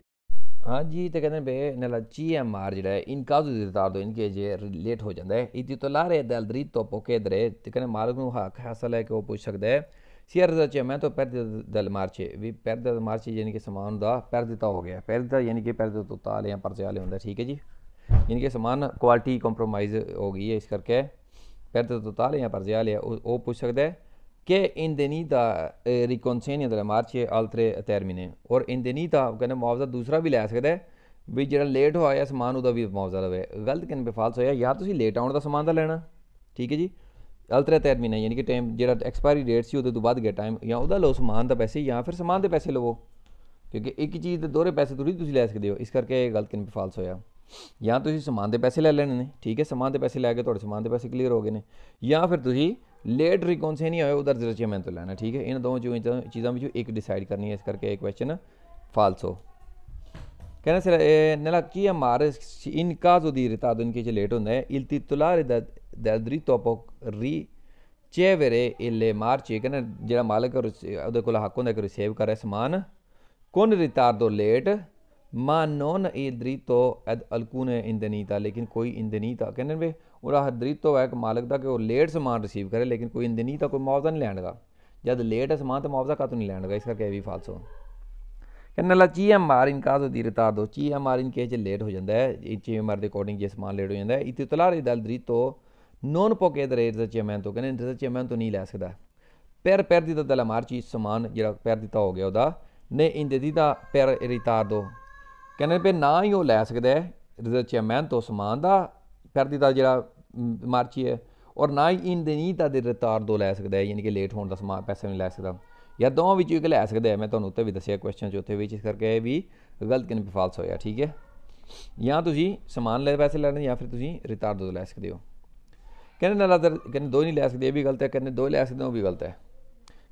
ਹਾਂ ਜੀ ਤੇ ਕਹਿੰਦੇ ਬੇ ਨਲਾ ਜੀਐਮਆਰ ਜਿਹੜਾ ਹੈ ਇਨਕਾ ਦੇ ਦਿੱਤਾ ਦੋ ਇਨਕੇ ਜੇ ਲੇਟ ਹੋ ਜਾਂਦਾ ਹੈ ਇਤੀ ਤੋਂ ਲਾਰੇ ਦਲਦਰੀ ਤੋਂ ਪੋਕੇ ਦਰੇ ਤੇ ਕਹਿੰਦੇ ਮਾਰਗ ਨੂੰ ਹੱਕ ਹਾਸਲ ਹੈ ਕਿ ਉਹ ਪੁੱਛ ਸਕਦਾ ਹੈ ਸੀਆਰ ਦਾ ਚੇ ਮੈਂ ਤਾਂ ਪਰਦੇ ਦਲ ਮਾਰਚੇ ਵੀ ਪਰਦੇ ਦਲ ਮਾਰਚੇ ਯਾਨੀ ਕਿ ਸਮਾਨ ਦਾ ਪਰ ਦਿੱਤਾ ਹੋ ਗਿਆ ਪੈਰ ਦਾ ਯਾਨੀ ਕਿ ਪਰਦੇ ਦੇ ਤੋਂ ਤਾਲ ਜਾਂ ਪਰਚੇ ਵਾਲੇ ਹੁੰਦਾ ਠੀਕ ਹੈ ਜੀ ਯਾਨੀ ਕਿ ਸਮਾਨ ਕੁਆਲਿਟੀ ਕੰਪਰੋਮਾਈਜ਼ ਹੋ ਗਈ ਹੈ ਇਸ ਕਰਕੇ ਪਰਦੇ ਦੇ ਤੋਂ ਤਾਲ ਜਾਂ ਪਰਚੇ ਵਾਲੇ ਉਹ ਪੁੱਛ ਸਕਦਾ ਹੈ che in denida eh, riconcegna della marce e altre termine ਔਰ in denida ਕਹਿੰਦੇ ਮੁਆਵਜ਼ਾ ਦੂਸਰਾ ਵੀ ਲੈ ਸਕਦਾ ਹੈ ਵੀ ਜਿਹੜਾ ਲੇਟ ਹੋਇਆ ਸਮਾਨ ਉਹਦਾ ਵੀ ਮੁਆਵਜ਼ਾ ਲਵੇ ਗਲਤ ਕਿਨ ਬੇਫਾਲਸ ਹੋਇਆ ਜਾਂ ਤੁਸੀਂ ਲੇਟ ਆਉਣ ਦਾ ਸਮਾਨ ਦਾ ਲੈਣਾ ਠੀਕ ਹੈ ਜੀ ਅਲਤਰਾ ਟਰਮੀਨ ਹੈ ਯਾਨੀ ਕਿ ਟਾਈਮ ਜਿਹੜਾ ਐਕਸਪਾਇਰੀ ਡੇਟ ਸੀ ਉਹਦੇ ਤੋਂ ਬਾਅਦ ਗਿਆ ਟਾਈਮ ਜਾਂ ਉਹਦਾ ਲਓ ਸਮਾਨ ਦਾ ਪੈਸੇ ਜਾਂ ਫਿਰ ਸਮਾਨ ਦੇ ਪੈਸੇ ਲਵੋ ਕਿਉਂਕਿ ਇੱਕ ਚੀਜ਼ ਦੇ ਦੋਰੇ ਪੈਸੇ ਤੁਸੀਂ ਤੁਸੀਂ ਲੈ ਸਕਦੇ ਹੋ ਇਸ ਕਰਕੇ ਇਹ ਗਲਤ ਕਿਨ ਬੇਫਾਲਸ ਹੋਇਆ ਜਾਂ ਤੁਸੀਂ ਸਮਾਨ ਦੇ ਪੈਸੇ ਲੈ ਲੈਣੇ ਨੇ ਠੀਕ ਹੈ ਸਮਾਨ ਦੇ ਪੈਸੇ ਲੈ ਕੇ ਤੁਹਾਡੇ ਸਮਾਨ ਦੇ ਪੈਸੇ ਕਲੀਅਰ ਹੋ ਗਏ ਨੇ ਜਾਂ ਫਿਰ ਤੁਸੀਂ ਲੇਟ ਰਿਕਨਸੇ ਨਹੀਂ ਹੋਇਆ ਉਧਰ ਜਿਹੜਾ ਮੈਂ ਤੋਂ ਲੈਣਾ ਠੀਕ ਹੈ ਇਹਨਾਂ ਦੋ ਚੋਂ ਚੀਜ਼ਾਂ ਵਿੱਚੋਂ ਇੱਕ ਡਿਸਾਈਡ ਕਰਨੀ ਹੈ ਇਸ ਕਰਕੇ ਇਹ ਕੁਐਸਚਨ ਫਾਲਸ ਹੋ ਕਹਿੰਦਾ ਸਿਰ ਇਹ ਨਲਾ ਕੀ ਹੈ ਮਾਰਿਸ ਇਨ ਕਾਜ਼ ਉਦੀ ਰਿਤਾ ਦਨ ਕੇ ਚ ਲੇਟ ਹੁੰਦਾ ਹੈ ਇਲਤੀ ਤਿਤੁਲਾਰ ਦਾ ਦਰਦਰੀ ਤੋਪਕ ਰੀ ਚੇਵਰੇ ਇਲੇ ਮਾਰ ਮਾਰਚੇ ਕਹਿੰਦਾ ਜਿਹੜਾ ਮਾਲਕ ਉਹਦੇ ਕੋਲ ਹੱਕ ਹੁੰਦਾ ਕਿ ਰਿਸੀਵ ਕਰੇ ਸਮਾਨ ਕੋਨ ਰਿਤਾਰ ਦੋ ਲੇਟ ਮਾਨੋਨ ਇਦਰੀ ਤੋ ਅਦ ਅਲਕੂਨ ਇੰਦਨੀਤਾ ਲੇਕਿਨ ਕੋਈ ਇੰਦਨੀਤਾ ਕਹਿੰਦੇ ਵੇ ਹੈ ਕਿ ਮਾਲਕ ਦਾ ਕਿ ਉਹ ਲੇਟ ਸਮਾਨ ਰਿਸੀਵ ਕਰੇ ਲੇਕਿਨ ਕੋਈ ਇੰਦੇ ਨਹੀਂ ਤਾਂ ਕੋਈ मुआवजा ਨਹੀਂ ਲੈਣਗਾ ਜਦ ਲੇਟ ਹੈ ਸਮਾਨ ਤੇ ਮੁਆਵਜ਼ਾ ਕਾਤੋਂ ਨਹੀਂ ਲੈਣਗਾ ਇਸ ਕਰਕੇ ਇਹ ਵੀ ਫਾਲਸ ਹੋ ਕਹਿੰਦਾ ਲਾ ਚੀ ਐਮ ਆਰ ਇਨਕਾ ਤੋਂ ਦੀ ਰਤਾ ਦੋ ਚੀ ਐਮ ਆਰ ਕੇ ਚ ਲੇਟ ਹੋ ਜਾਂਦਾ ਹੈ ਇਹ ਚੀ ਐਮ ਆਰ ਦੇ ਅਕੋਰਡਿੰਗ ਜੇ ਸਮਾਨ ਲੇਟ ਹੋ ਜਾਂਦਾ ਹੈ ਇਤੀ ਤਲਾ ਰੇ ਦਲ ਦਰੀ ਤੋਂ ਨੋਨ ਪੋਕੇ ਦੇ ਰੇਟ ਦਾ ਚੇਮੈਨ ਤੋਂ ਕਹਿੰਦੇ ਇੰਟਰਸ ਚੇਮੈਨ ਤੋਂ ਨਹੀਂ ਲੈ ਸਕਦਾ ਪੈਰ ਪੈਰ ਦੀ ਤਾਂ ਦਲ ਮਾਰ ਚੀ ਸਮਾਨ ਜਿਹੜਾ ਪੈਰ ਦਿੱਤਾ ਹੋ ਗਿਆ ਉਹਦਾ ਨੇ ਇੰਦੇ ਦੀ ਦਾ ਪੈਰ ਰਿਤਾ ਦੋ ਕਹਿੰਦੇ ਪੇ ਨਾ ਹੀ ਉਹ ਲੈ ਸਕਦਾ ਹੈ ਰਿਜ਼ਰਵ ਚੇਅਰਮੈਨ ਤੋਂ ਸਮਾਨ ਦਾ ferdi ਦਾ ਜਿਹੜਾ ਮਾਰਚੀ ਹੈ ਔਰ ਨਾ ਹੀ ਇਨ ਦੇ ਨੀਤਾ ਦੇ ਰਤਾਰ ਦੋ ਲੈ ਸਕਦਾ ਹੈ ਯਾਨੀ ਕਿ ਲੇਟ ਹੋਣ ਦਾ ਸਮਾਂ ਪੈਸੇ ਨਹੀਂ ਲੈ ਸਕਦਾ ਜਾਂ ਦੋਵਾਂ ਵਿੱਚੋਂ ਇੱਕ ਲੈ ਸਕਦਾ ਹੈ ਮੈਂ ਤੁਹਾਨੂੰ ਉੱਤੇ ਵੀ ਦੱਸਿਆ ਕੁਐਸਚਨ ਚੋਥੇ ਵਿੱਚ ਇਸ ਕਰਕੇ ਇਹ ਵੀ ਗਲਤ ਕਿਨ ਫਾਲਸ ਹੋਇਆ ਠੀਕ ਹੈ ਜਾਂ ਤੁਸੀਂ ਸਮਾਨ ਲੈ ਪੈਸੇ ਲੈਣੇ ਜਾਂ ਫਿਰ ਤੁਸੀਂ ਰਤਾਰ ਦੋ ਲੈ ਸਕਦੇ ਹੋ ਕਹਿੰਦੇ ਨਾਲ ਅਦਰ ਕਹਿੰਦੇ ਦੋ ਨਹੀਂ ਲੈ ਸਕਦੇ ਇਹ ਵੀ ਗਲਤ ਹੈ ਕਹਿੰਦੇ ਦੋ ਲੈ ਸਕਦੇ ਹੋ ਵੀ ਗਲਤ ਹੈ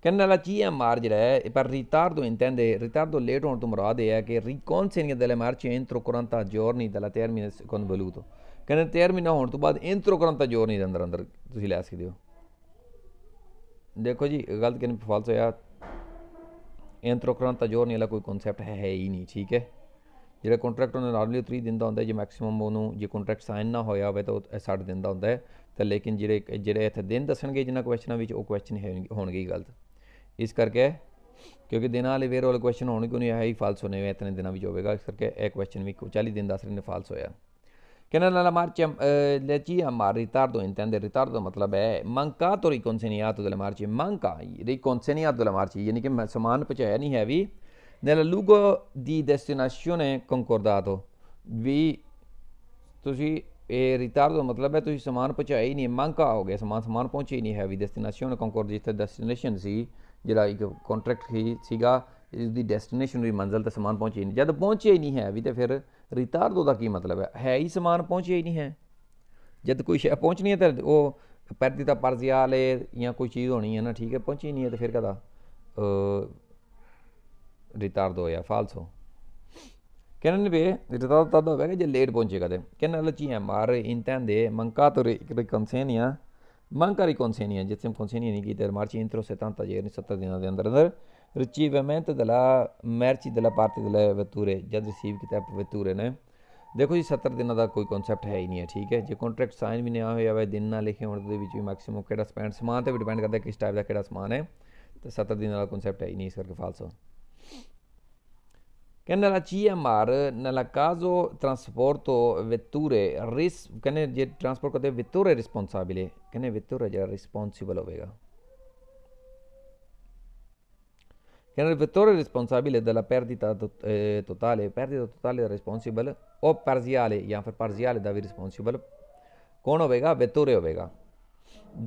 ਕਹਿੰਦੇ ਨਾਲ ਚੀਆ ਮਾਰ ਜਿਹੜਾ ਹੈ ਪਰ ਰਿਤਾਰ ਦੋ ਇੰਤੈਂਦੇ ਰਿਤਾਰ ਦੋ ਲੇਟ ਹੋਣ ਤੋਂ ਮਰਾਦ ਇਹ ਹੈ ਕਿ ਰੀ ਕੌਨ ਸੇ ਮਾਰਚ ਦਲੇ ਮਾਰ ਜੋਰਨੀ ਦਾ ਲਾ ਟਰਮੀਨਸ ਨਹੀਂ ਕੋਨ ਬਲੂਤੋ ਕਹਿੰਦੇ 13 ਮਹੀਨਾ ਹੋਣ ਤੋਂ ਬਾਅਦ ਕਰਨ ਤਾਂ ਜ਼ੋਰ ਨਹੀਂ ਅੰਦਰ ਅੰਦਰ ਤੁਸੀਂ ਲੈ ਸਕਦੇ ਹੋ ਦੇਖੋ ਜੀ ਗਲਤ ਕਹਿੰਦੇ ਫਾਲਸ ਹੋਇਆ ਕਰਨ ਤਾਂ ਜ਼ੋਰ ਨਹੀਂ ਲਾ ਕੋਈ ਕਨਸੈਪਟ ਹੈ ਹੈ ਹੀ ਨਹੀਂ ਠੀਕ ਹੈ ਜਿਹੜਾ ਕੰਟਰੈਕਟ ਉਹਨੇ ਨਾਰਮਲੀ 3 ਦਿਨ ਦਾ ਹੁੰਦਾ ਜੇ ਮੈਕਸਿਮਮ ਉਹਨੂੰ ਜੇ ਕੰਟਰੈਕਟ ਸਾਈਨ ਨਾ ਹੋਇਆ ਹੋਵੇ ਤਾਂ ਉਹ 60 ਦਿਨ ਦਾ ਹੁੰਦਾ ਹੈ ਤਾਂ ਲੇਕਿਨ ਜਿਹੜੇ ਜਿਹੜੇ ਇੱਥੇ ਦਿਨ ਦੱਸਣਗੇ ਜਿਨ੍ਹਾਂ ਕੁਐਸਚਨਾਂ ਵਿੱਚ ਉਹ ਕੁਐਸਚਨ ਹੋਣਗੇ ਗਲਤ ਇਸ ਕਰਕੇ ਕਿਉਂਕਿ ਦਿਨਾਂ ਵਾਲੇ ਵੇਰ ਵਾਲੇ ਕੁਐਸਚਨ ਹੋਣਗੇ ਨਹੀਂ ਹੈ ਹੀ ਫਾਲਸ ਹੋਣੇ ਹੋਏ ਇਤਨੇ ਦਿਨਾਂ ਵਿੱਚ ਹੋਵੇਗਾ ਇਸ ਕਰਕੇ ਇਹ ਕੁਐਸਚਨ ਵੀ 40 ਦਿਨ ਦੱਸ ਰਹੇ ਨੇ ਫਾਲਸ ਹੋਇਆ Que nella la marcia, eh, la GMA, ritardo, intende ritardo, मतलब है mancato riconsegnato delle merci, manca riconsegnato delle merci, यानी कि सामान पहुंचाया नहीं है अभी nel luogo di destinazione concordato ਵੀ ਤੁਸੀਂ ਇਹ ਰਿਟਾਰਡੋ ਮਤਲਬ ਹੈ ਤੁਸੀਂ ਸਮਾਨ ਪਹੁੰਚਾਇਆ ਹੀ ਨਹੀਂ ਮੰਗਾ ਹੋ ਗਿਆ ਸਮਾਨ ਸਮਾਨ ਪਹੁੰਚਿਆ ਹੀ ਨਹੀਂ ਹੈ ਵੀ ਡੈਸਟੀਨੇਸ਼ਨ ਕੰਕੋਰਡ ਜਿੱਥੇ ਡੈਸਟੀਨੇਸ਼ਨ ਸੀ ਜਿਹੜਾ ਇੱਕ ਕੰਟਰੈਕਟ ਹੀ ਸੀਗਾ ਇਸ ਦੀ ਡੈਸਟੀਨੇਸ਼ਨ ਦੀ ਮੰਜ਼ਲ ਤੇ ਸਮਾਨ ਪਹੁੰਚਿਆ ਨਹੀਂ ਜਦ ਪਹੁੰਚਿਆ ਹੀ ਨਹੀਂ ਹੈ ਵੀ ਤੇ ਫਿਰ ਰਿਤਾਰਦੋ ਦਾ ਕੀ ਮਤਲਬ ਹੈ ਹੈ ਹੀ ਸਮਾਨ ਪਹੁੰਚਿਆ ਹੀ ਨਹੀਂ ਹੈ ਜਦ ਕੋਈ ਸ਼ੈ ਪਹੁੰਚਣੀ ਹੈ ਤਾਂ ਉਹ ਪਰਦੀ ਤਾਂ ਪਰਜ਼ਿਆ ਲੈ ਜਾਂ ਕੋਈ ਚੀਜ਼ ਹੋਣੀ ਹੈ ਨਾ ਠੀਕ ਹੈ ਪਹੁੰਚੀ ਨਹੀਂ ਹੈ ਤਾਂ ਫਿਰ ਕਦਾ ਰਿਟਾਰਡੋ ਜਾਂ ਫਾਲਸੋ ਕਹਿੰਨ ਵੇ ਰਿਤਾਰਦੋ ਤਦ ਹੋਵੇਗਾ ਜੇ ਲੇਟ ਪਹੁੰਚੇਗਾ ਤੇ ਕਹਿੰਨ ਲੱਚੀ ਹੈ ਮਾਰ ਇੰਤੈਂਦੇ ਮੰਕਾ ਤੋ ਰਿਕਨਸੇਨੀਆ ਮੰਕਾ ਕਰੀ ਜਿਸ ਤੇ ਕੋਨਸੇਨੀਆ ਨਹੀਂ ਕੀਤੇ ਮਾਰਚ ਇੰਤਰੋ ਸੇ ਜੇ 70 ਦਿਨਾਂ ਦੇ ਅੰਦਰ ਅੰਦਰ రుచివమే ਦੇ ਲਾ దల ਦੇ ਲਾ ਵਤੂਰੇ ਜਦ ਰਿਸੀਵ ਕੀਤਾ ਵਤੂਰੇ ਨੇ ਦੇਖੋ ਜੀ 70 ਦਿਨਾਂ ਦਾ ਕੋਈ ਕਨਸੈਪਟ ਹੈ ਹੀ ਨਹੀਂ ਹੈ ਠੀਕ ਹੈ ਜੇ ਕੰਟਰੈਕਟ ਸਾਈਨ ਵੀ ਨਹੀਂ ਹੋਇਆ ਹੋਵੇ ਦਿਨ ਨਾ ਲਿਖੇ ਹੋਣ ਦੇ ਵਿੱਚ ਵੀ ਮੈਕਸਿਮਮ ਕਿਹੜਾ ਸਪੈਂਡ ਸਮਾਨ ਤੇ ਵੀ ਡਿਪੈਂਡ ਕਰਦਾ ਕਿਸ ਟਾਈਪ ਦਾ ਕਿਹੜਾ ਸਮਾਨ ਹੈ ਤੇ 70 ਦਿਨਾਂ ਦਾ ਕਨਸੈਪਟ ਹੈ ਹੀ ਨਹੀਂ ਇਸ ਕਰਕੇ ਫਾਲਸੋ ਕਹਿੰਦਾ ਲਾ CMR nella ਕਾਜ਼ੋ ਟਰਾਂਸਪੋਰਟੋ vetture ਰਿਸ ਕਹਿੰਦੇ ਜੇ ਟਰਾਂਸਪੋਰਟ ਕਰਦੇ ਰਿਸਪੌਂਸਿਬਲ ਹੈ ਕਹਿੰਦੇ ਵਤੂਰੇ ਜਿਹੜਾ ਰਿਸਪੌਂਸਿਬਲ ਹੋਵੇਗਾ erano il vettore responsabile della perdita tot- eh, totale, perdita totale responsabile o parziale, या parziale da responsible ਕੌਣ ਹੋਵੇਗਾ vettore ਹੋਵੇਗਾ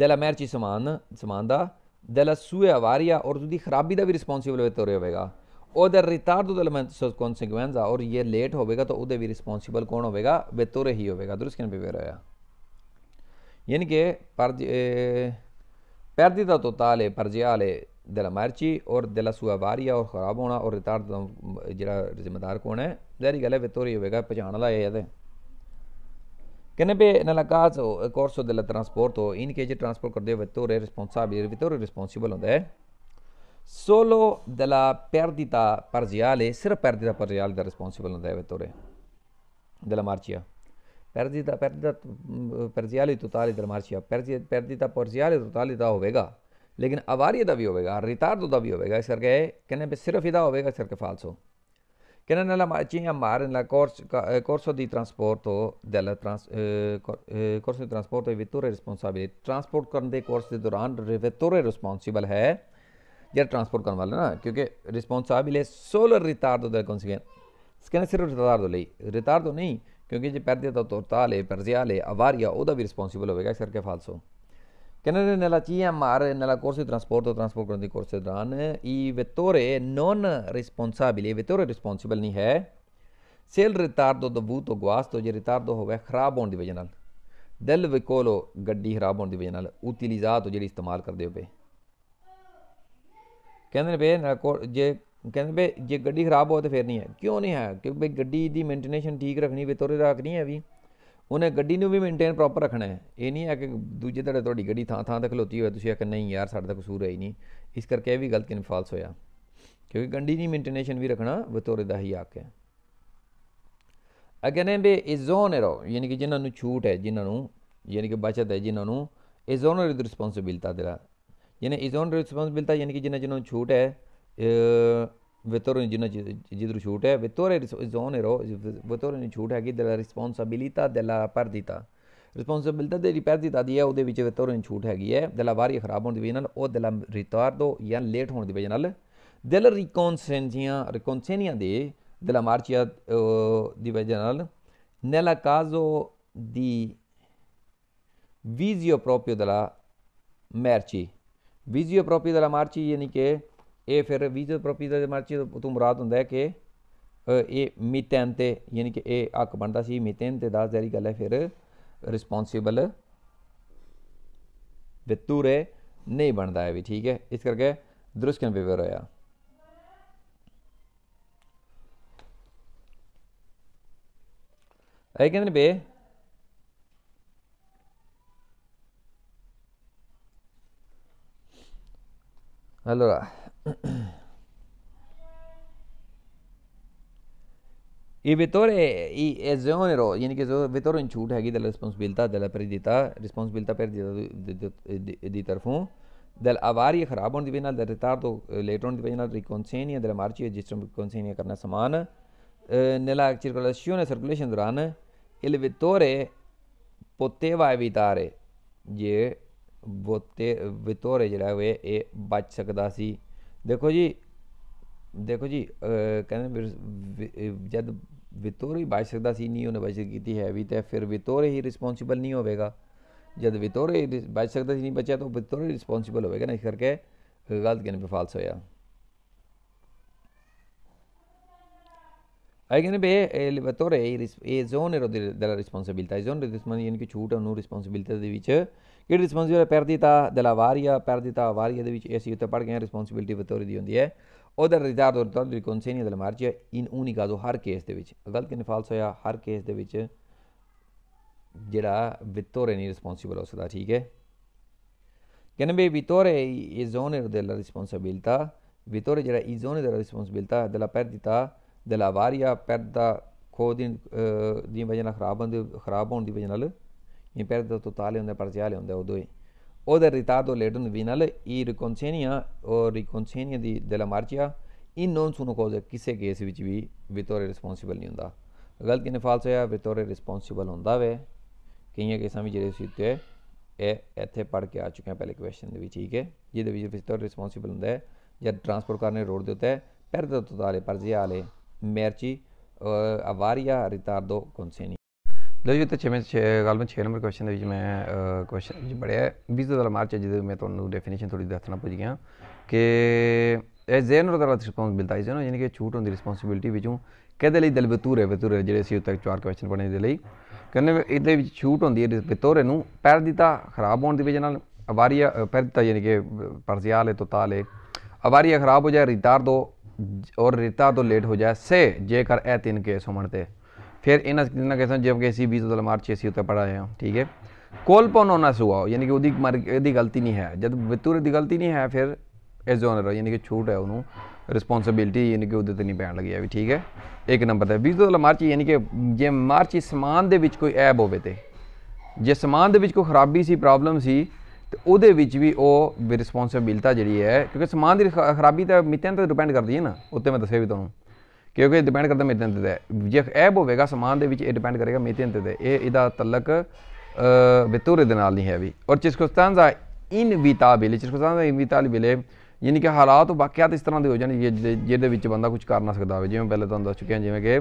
della merci saman saman della sua avaria ਔਰ ਉਹਦੀ ਖਰਾਬੀ ਦਾ ਵੀ responsible vettore o del ritardo ਦਾ conseguenza ਔਰ ਇਹ late ਹੋਵੇਗਾ ਤਾਂ ਉਹਦੇ ਵੀ responsible ਕੌਣ ਹੋਵੇਗਾ vettore hi ਹੋਵੇਗਾ ਦੁਰਸ ਕਿਨ ਬਿਵੇਰ ਹੋਇਆ ਯਾਨੀ perdita totale parziale de la Marchi और de la sua avaria और ख़राब होना और रिटार्ड ਜਿਹੜਾ ਜ਼ਿੰਮੇਦਾਰ ਕੋਣ ਹੈ ਜ਼ਾਰੀ ਗੱਲ ਹੈ ਵਿਤੋਰੀ ਹੋਵੇਗਾ ਪਛਾਣ ਵਾਲਾ ਇਹ ਹੈ Kenebe nella caso corso del trasporto in che trasporto del vettore responsabile, il vettore responsible è solo della perdita parziale, sir perdita parziale da del responsabile del vettore della marcia. Perdita, perdita parziale totale della marcia, perdita, perdita parziale totale da hovega ਲੇਕਿਨ ਅਵਾਰੀ ਦਾ ਵੀ ਹੋਵੇਗਾ ਰਿਤਾਰਦ ਦਾ ਵੀ ਹੋਵੇਗਾ ਇਸ ਕਰਕੇ ਕਹਿੰਦੇ ਵੀ ਸਿਰਫ ਇਹਦਾ ਹੋਵੇਗਾ ਇਸ ਕਰਕੇ ਫਾਲਸੋ ਕਹਿੰਦੇ ਨਾਲ ਮਾਚੀ ਮਾਰਨ ਲਾ ਕੋਰਸ ਕੋਰਸੋ ਦੀ ਟਰਾਂਸਪੋਰਟੋ ਦੈਲਾ ਟਰਾਂਸ ਕੋਰਸੋ ਦੀ ਟਰਾਂਸਪੋਰਟੋ ਵਿਤੋਰੇ ਰਿਸਪੌਂਸਿਬਿਲਿਟੀ ਟਰਾਂਸਪੋਰਟ ਕਰਨ ਦੇ ਕੋਰਸ ਦੇ ਦੌਰਾਨ ਵਿਤੋਰੇ ਰਿਸਪੌਂਸਿਬਲ ਹੈ ਜਿਹੜਾ ਟਰਾਂਸਪੋਰਟ ਕਰਨ ਵਾਲਾ ਨਾ ਕਿਉਂਕਿ ਰਿਸਪੌਂਸਿਬਲ ਹੈ ਸੋਲਰ ਰਿਤਾਰਦੋ ਦਾ ਕਨਸੀਗਨ ਕਹਿੰਦੇ ਸਿਰਫ ਰਿਤਾਰਦੋ ਲਈ ਰਿਤਾਰਦੋ ਨਹੀਂ ਕਿਉਂਕਿ ਜੇ ਪਰਦੇ ਦਾ ਤੋਰਤਾ ਲੇ ਪਰਜ਼ਿਆ ਲੇ ਆਵਾਰੀਆ ਉਹਦਾ ਵੀ ਰਿਸਪੌਂਸਿਬਲ ਹੋਵੇਗਾ ਇਸ ਕਰਕੇ ਫਾਲਸੋ Kenapa nella CIA MAR nella corsa di trasporto transport ਕਰਨ ਦੀ ਕੋਰਸ ਦੇ ਦੌਰਾਨ ਇਹ ਵੇਤੋਰੇ ਨੋਨ ਰਿਸਪੌਂਸਾਬਿਲ ਇਹ ਵੇਤੋਰੇ ਰਿਸਪੌਂਸਿਬਲ ਨਹੀਂ ਹੈ ਸੇਲ ਰਿਤਾਰਦੋ ਦਬੂਤ ਤੋਂ ਗਵਾਸ ਤੋਂ ਜੇ ਰਿਤਾਰਦੋ ਹੋਵੇ ਖਰਾਬ ਹੋਣ ਦੀ ਵਜ੍ਹਾ ਨਾਲ ਦਿਲ ਵਿਕੋਲੋ ਗੱਡੀ ਖਰਾਬ ਹੋਣ ਦੀ ਵਜ੍ਹਾ ਨਾਲ ਉਤਿਲਿਜ਼ਾਤ ਜਿਹੜੀ ਇਸਤੇਮਾਲ ਕਰਦੇ ਹੋ ਪਏ ਕਹਿੰਦੇ ਨੇ ਬੇ ਜੇ ਕਹਿੰਦੇ ਬੇ ਜੇ ਗੱਡੀ ਖਰਾਬ ਹੋਵੇ ਤਾਂ ਫੇਰ ਨਹੀਂ ਹੈ ਕਿਉਂ ਨਹੀਂ ਹੈ ਕਿਉਂਕਿ ਬਈ ਗੱਡੀ ਦੀ ਮੇਨਟੇਨੈਂਸ ਠੀਕ ਰੱਖਣੀ ਵੇਤੋਰੇ ਰੱਖਣੀ ਹੈ ਵੀ ਉਹਨੇ ਗੱਡੀ ਨੂੰ ਵੀ ਮੇਨਟੇਨ ਪ੍ਰੋਪਰ ਰੱਖਣਾ ਹੈ ਇਹ ਨਹੀਂ ਹੈ ਕਿ ਦੂਜੇ ਧੜੇ ਤੁਹਾਡੀ ਗੱਡੀ ਥਾਂ ਥਾਂ ਤੇ ਖਲੋਤੀ ਹੋਵੇ ਤੁਸੀਂ ਆਖ ਨਹੀਂ ਯਾਰ ਸਾਡਾ ਤਾਂ ਕਸੂਰ ਹੈ ਹੀ ਨਹੀਂ ਇਸ ਕਰਕੇ ਇਹ ਵੀ ਗਲਤ ਇਨਫਾਲਸ ਹੋਇਆ ਕਿਉਂਕਿ ਗੱਡੀ ਦੀ ਮੇਨਟੇਨੈਂਸ਼ਨ ਵੀ ਰੱਖਣਾ ਬਤੌਰੇ ਦਾ ਹੀ ਆਕ ਹੈ ਅਗਨੇ ਬੇ ਇਜ਼ੋਨਰੋ ਯਾਨੀ ਕਿ ਜਿਨ੍ਹਾਂ ਨੂੰ ਛੂਟ ਹੈ ਜਿਨ੍ਹਾਂ ਨੂੰ ਯਾਨੀ ਕਿ ਬਚਤ ਹੈ ਜਿਨ੍ਹਾਂ ਨੂੰ ਇਜ਼ੋਨਰ ਦੀ ਰਿਸਪੌਂਸਿਬਿਲਟੀ ਦੇਣਾ ਯਾਨੀ ਇਜ਼ੋਨਰ ਰਿਸਪੌਂਸਿਬਿਲਟੀ ਯਾਨੀ ਕਿ ਜਿਨ੍ਹਾਂ ਜਿਨ੍ਹਾਂ ਨੂੰ ਛੂਟ ਹੈ Vettori dietro Ciute, Vettori ਵਿਤੋਰ esonero, ਹੈ non Ciute anche della responsabilità della perdita. Responsibility ਦੀ ਦਿੱਤਾ ਦੀ ਹੈ ਉਹਦੇ ਵਿੱਚ ਨੇ ਛੂਟ ਹੈਗੀ ਹੈ ਦਲਾ ਵਾਰੀ ਖਰਾਬ ਹੋਣ ਦੀ ਵਜ੍ਹਾ ਨਾਲ ਉਹ ਰਿਤਾਰ ਰਿਟਾਰਡੋ ਜਾਂ ਲੇਟ ਹੋਣ ਦੀ ਵਜ੍ਹਾ ਨਾਲ ਦਿਲ ਰਿਕੌਨਸੈਂਸੀਆਂ ਰਿਕੌਨਸੈਨੀਆਂ ਦੇ ਦਲਾ ਮਾਰਚੀਆ ਦੀ ਵਜ੍ਹਾ ਨਾਲ ਨੈਲਾ ਕਾਜ਼ੋ ਦੀ ਵੀਜ਼ੀਓ ਪ੍ਰੋਪੀਓ ਦਲਾ ਮਾਰਚੀ ਵੀਜ਼ੀਓ ਪ੍ਰੋਪੀਓ ਦਲਾ ਮਾਰਚੀ ਯਾਨੀ ਕਿ ਇਹ ਫਿਰ ਵੀਜੋ ਪ੍ਰੋਪਰਟੀ ਦਾ ਮਾਰਚੀ ਤੋਂ ਮੁਰਾਦ ਹੁੰਦਾ ਹੈ ਕਿ ਇਹ ਮੀਥੇਨ ਤੇ ਯਾਨੀ ਕਿ ਇਹ ਅੱਕ ਬਣਦਾ ਸੀ ਮੀਥੇਨ ਤੇ ਦਾ ਜ਼ਾਰੀ ਗੱਲ ਹੈ ਫਿਰ ਰਿਸਪੌਂਸੀਬਲ ਵਿਤੂਰੇ ਨਹੀਂ ਬਣਦਾ ਹੈ ਵੀ ਠੀਕ ਹੈ ਇਸ ਕਰਕੇ ਦਰੁਸਤ ਕਨ ਵਿਵਰ ਹੋਇਆ ਇਹ ਕਹਿੰਦੇ ਨੇ ਬੇ Allora, I vetore i esonero, yani che vetoro in छूट ਹੈਗੀ dalla responsabilità della perdita, responsabilità perdita di tarfun dell'avaria ਖਰਾਬ ਹੋਣ ਦੀ ਵਜ੍ਹਾ ਨਾਲ del ritardo late ਹੋਣ ਦੀ ਵਜ੍ਹਾ ਨਾਲ riconsegna della marcia ਜਿਸ ਤਰ੍ਹਾਂ riconsegna ਕਰਨਾ ਸਮਾਨ nella circolazione circulation ਦੌਰਾਨ il vetore poteva evitare ਜੇ ਵੋਤੇ ਵਿਤੋਰੇ ਜਿਹੜਾ ਹੋਵੇ ਇਹ ਬਚ ਸਕਦਾ ਸੀ ਦੇਖੋ ਜੀ ਦੇਖੋ ਜੀ ਕਹਿੰਦੇ ਜਦ ਵਿਤੋਰ ਹੀ ਬਚ ਸਕਦਾ ਸੀ ਨਹੀਂ ਉਹਨੇ ਬਚਤ ਕੀਤੀ ਹੈ ਵੀ ਤੇ ਫਿਰ ਵਿਤੋਰ ਹੀ ਰਿਸਪੌਂਸਿਬਲ ਨਹੀਂ ਹੋਵੇਗਾ ਜਦ ਵਿਤੋਰ ਹੀ ਬਚ ਸਕਦਾ ਸੀ ਨਹੀਂ ਬਚਿਆ ਤਾਂ ਵਿਤੋਰ ਹੀ ਰਿਸਪੌਂਸਿਬਲ ਹੋਵੇਗਾ ਨਾ ਇਸ ਕਰਕੇ ਗਲਤ ਕਹਿੰਦੇ ਫਾਲਸ ਹੋਇਆ ਬੇ Hay quien ਜ਼ੋਨ ਰੋ ਦੇ e ਜ਼ੋਨ ਦੇ responsabilità, ਮਨ zone della ਛੂਟ ਨੂੰ responsabilità ਦੇ ਵਿੱਚ ਕਿ ਰਿਸਪੌਂਸਿਬਿਲਟੀ ਪਰਦੀਤਾ ਦਲਾਵਾਰੀਆ ਪਰਦੀਤਾ ਵਾਰੀਆ ਦੇ ਵਿੱਚ ਐਸੀ ਉੱਤੇ ਪੜ ਗਏ ਰਿਸਪੌਂਸਿਬਿਲਟੀ ਬਤੌਰ ਦੀ ਹੁੰਦੀ ਹੈ ਉਧਰ ਰਿਜ਼ਾਰਡ ਔਰ ਤੌਰ ਰਿਕਨਸੇਨੀਆ ਦਲ ਮਾਰਜੀਆ ਇਨ ਉਨੀ ਗਾਜ਼ੋ ਹਰ ਕੇਸ ਦੇ ਵਿੱਚ ਗਲਤ ਕਿਨ ਫਾਲਸ ਹੋਇਆ ਹਰ ਕੇਸ ਦੇ ਵਿੱਚ ਜਿਹੜਾ ਵਿਤੋਰੇ ਨਹੀਂ ਰਿਸਪੌਂਸਿਬਲ ਹੋ ਸਕਦਾ ਠੀਕ ਹੈ ਕਹਿੰਦੇ ਵੀ ਵਿਤੋਰੇ ਇਸ ਜ਼ੋਨ ਦੇ ਲਾ ਰਿਸਪੌਂਸਿਬਿਲਟਾ ਵਿਤੋਰੇ ਜਿਹੜਾ ਇਸ ਜ਼ੋਨ ਦੇ ਰਿਸਪੌਂਸਿਬਿਲਟਾ ਦਲਾ ਪਰਦੀਤਾ ਵਾਰੀਆ ਪਰਦਾ ਖੋਦ ਦੀ ਵਜ੍ਹਾ ਨਾਲ ਖਰਾਬ ਹੋਣ ਦੀ ਵਜਨ ਨਾਲ Mi total onde parcial onde o due. O del ritardo ledon vinale i riconsegna o riconsegna di, della marcia in non sono cose ਕਿਸੇ ਕੇਸ ਵਿੱਚ ਵੀ ਵਿਤੋਰੇ ਰਿਸਪੌਂਸੀਬਲ ਨਹੀਂ ਹੁੰਦਾ ਗਲਤੀ ਨੇ ਫਾਲਸ ਹੋਇਆ ਵਿਤੋਰੇ ਰਿਸਪੌਂਸੀਬਲ ਹੁੰਦਾ ਵੇ ਕਈਆਂ ਕੇਸਾਂ ਵਿੱਚ ਜਿਹੜੇ ਸੀ ਤੇ ਇਹ ਇੱਥੇ ਪੜ ਕੇ ਆ ਚੁੱਕੇ ਆ ਪਹਿਲੇ ਕੁਐਸਚਨ ਦੇ ਵਿੱਚ ਠੀਕ ਹੈ ਜਿਹਦੇ ਵਿੱਚ ਵਿਤੋਰੇ ਰਿਸਪੌਂਸੀਬਲ ਹੁੰਦਾ ਹੈ ਜਾਂ ਟਰਾਂਸਪੋਰਟ ਕਰਨੇ ਰੋਡ ਦੇ ਉੱਤੇ perda totale parziale merci avaria ritardo consegna ਲੋ ਜੀ ਇਹ ਤਾਂ 6 ਵਿੱਚ 6 ਨੰਬਰ ਕੁਐਸਚਨ ਦੇ ਵਿੱਚ ਮੈਂ ਕੁਐਸਚਨ ਜਿਹੜਾ ਬੜਿਆ ਵੀਜ਼ਾ ਦਾ ਮਾਰਚ ਜਿਹਦੇ ਮੈਂ ਤੁਹਾਨੂੰ ਡੈਫੀਨੇਸ਼ਨ ਥੋੜੀ ਦੱਸਣਾ ਪੁੱਜ ਗਿਆ ਕਿ ਇਹ ਜ਼ੇਨਰ ਦਾ ਰਿਸਪੌਂਸਿਬਿਲਟੀ ਹੈ ਨਾ ਯਾਨੀ ਕਿ ਛੂਟ ਹੁੰਦੀ ਰਿਸਪੌਂਸਿਬਿਲਟੀ ਵਿੱਚੋਂ ਕਹਦੇ ਲਈ ਦਿਲ ਹੈ ਬਤੂਰੇ ਜਿਹੜੇ ਸੀ ਉੱਤੇ ਚਾਰ ਕੁਐਸਚਨ ਬਣੇ ਦੇ ਲਈ ਕਹਿੰਦੇ ਇਹਦੇ ਵਿੱਚ ਛੂਟ ਹੁੰਦੀ ਹੈ ਬਤੂਰੇ ਨੂੰ ਪੈਰ ਦਿੱਤਾ ਖਰਾਬ ਹੋਣ ਦੀ ਵਜ੍ਹਾ ਨਾਲ ਅਵਾਰੀਆ ਪੈਰ ਦਿੱਤਾ ਯਾਨੀ ਕਿ ਪਰਜ਼ਿਆਲ ਹੈ ਤਾਲੇ ਅਵਾਰੀਆ ਖਰਾਬ ਹੋ ਜਾਏ ਰਿਤਾਰ ਦੋ ਔਰ ਰਿਤਾ ਤੋਂ ਲੇਟ ਹੋ ਜਾਏ ਸੇ ਜੇਕਰ ਇਹ ਤਿੰਨ ਕੇਸ ਹੋਣ ਤੇ ਫਿਰ ਇਹਨਾਂ ਕਿਹਨਾਂ ਕਿਸਮ हूँ जबकि ऐसी 20 मार ਮਾਰਚ होता ਉੱਤੇ है ठीक है कोल पौन होना हुआ ਯਾਨੀ ਕਿ ਉਹਦੀ ਮਰ ਇਹਦੀ ਗਲਤੀ ਨਹੀਂ ਹੈ ਜਦ ਵਿਤੂਰ ਦੀ ਗਲਤੀ ਨਹੀਂ ਹੈ ਫਿਰ ਐਜ਼ੋਨਰ ਓਨਰ ਯਾਨੀ ਕਿ ਛੂਟ ਹੈ ਉਹਨੂੰ ਰਿਸਪੌਂਸਿਬਿਲਟੀ ਯਾਨੀ ਕਿ ਉਹਦੇ ਤੇ ਨਹੀਂ ਪੈਣ ਲੱਗੀ ਹੈ ਵੀ ਠੀਕ ਹੈ ਇੱਕ ਨੰਬਰ ਦਾ 20 ਦਾ ਮਾਰਚ ਯਾਨੀ ਕਿ ਜੇ ਮਾਰਚ ਸਮਾਨ ਦੇ ਵਿੱਚ ਕੋਈ ਐਬ ਹੋਵੇ ਤੇ ਜੇ ਸਮਾਨ ਦੇ ਵਿੱਚ ਕੋਈ ਖਰਾਬੀ ਸੀ ਪ੍ਰੋਬਲਮ ਸੀ ਤੇ ਉਹਦੇ ਵਿੱਚ ਵੀ ਉਹ ਰਿਸਪੌਂਸਿਬਿਲਟੀ ਜਿਹੜੀ ਹੈ ਕਿਉਂਕਿ ਸਮਾਨ ਦੀ ਖਰਾਬੀ ਤਾਂ ਮਿੱਤਿਆਂ ਤੇ ਡਿਪੈਂਡ ਕਰਦੀ ਹੈ ਨਾ ਉੱਤੇ ਮੈਂ ਦੱਸਿਆ ਵੀ ਤੁਹਾਨੂੰ ਕਿਉਂਕਿ ਇਹ ਡਿਪੈਂਡ ਕਰਦਾ ਮੇਤਨ ਤੇ ਜੇ ਐਬ ਹੋਵੇਗਾ ਸਮਾਨ ਦੇ ਵਿੱਚ ਇਹ ਡਿਪੈਂਡ ਕਰੇਗਾ ਮੇਤਨ ਤੇ ਇਹ ਇਹਦਾ ਤਲਕ ਬਿਤੂਰੇ ਦੇ ਨਾਲ ਨਹੀਂ ਹੈ ਵੀ ਔਰ ਚਿਸਕੁਸਤਾਨ ਦਾ ਇਨਵਿਟਾਬਿਲ ਚਿਸਕੁਸਤਾਨ ਦਾ ਬਿਲੇ ਯਾਨੀ ਕਿ ਹਾਲਾਤ ਵਾਕਿਆਤ ਇਸ ਤਰ੍ਹਾਂ ਦੇ ਹੋ ਜਾਣ ਜਿਹਦੇ ਵਿੱਚ ਬੰਦਾ ਕੁਝ ਕਰ ਨਾ ਸਕਦਾ ਹੋਵੇ ਜਿਵੇਂ ਪਹਿਲੇ ਤੁਹਾਨੂੰ ਦੱਸ ਚੁੱਕੇ ਹਾਂ ਜਿਵੇਂ ਕਿ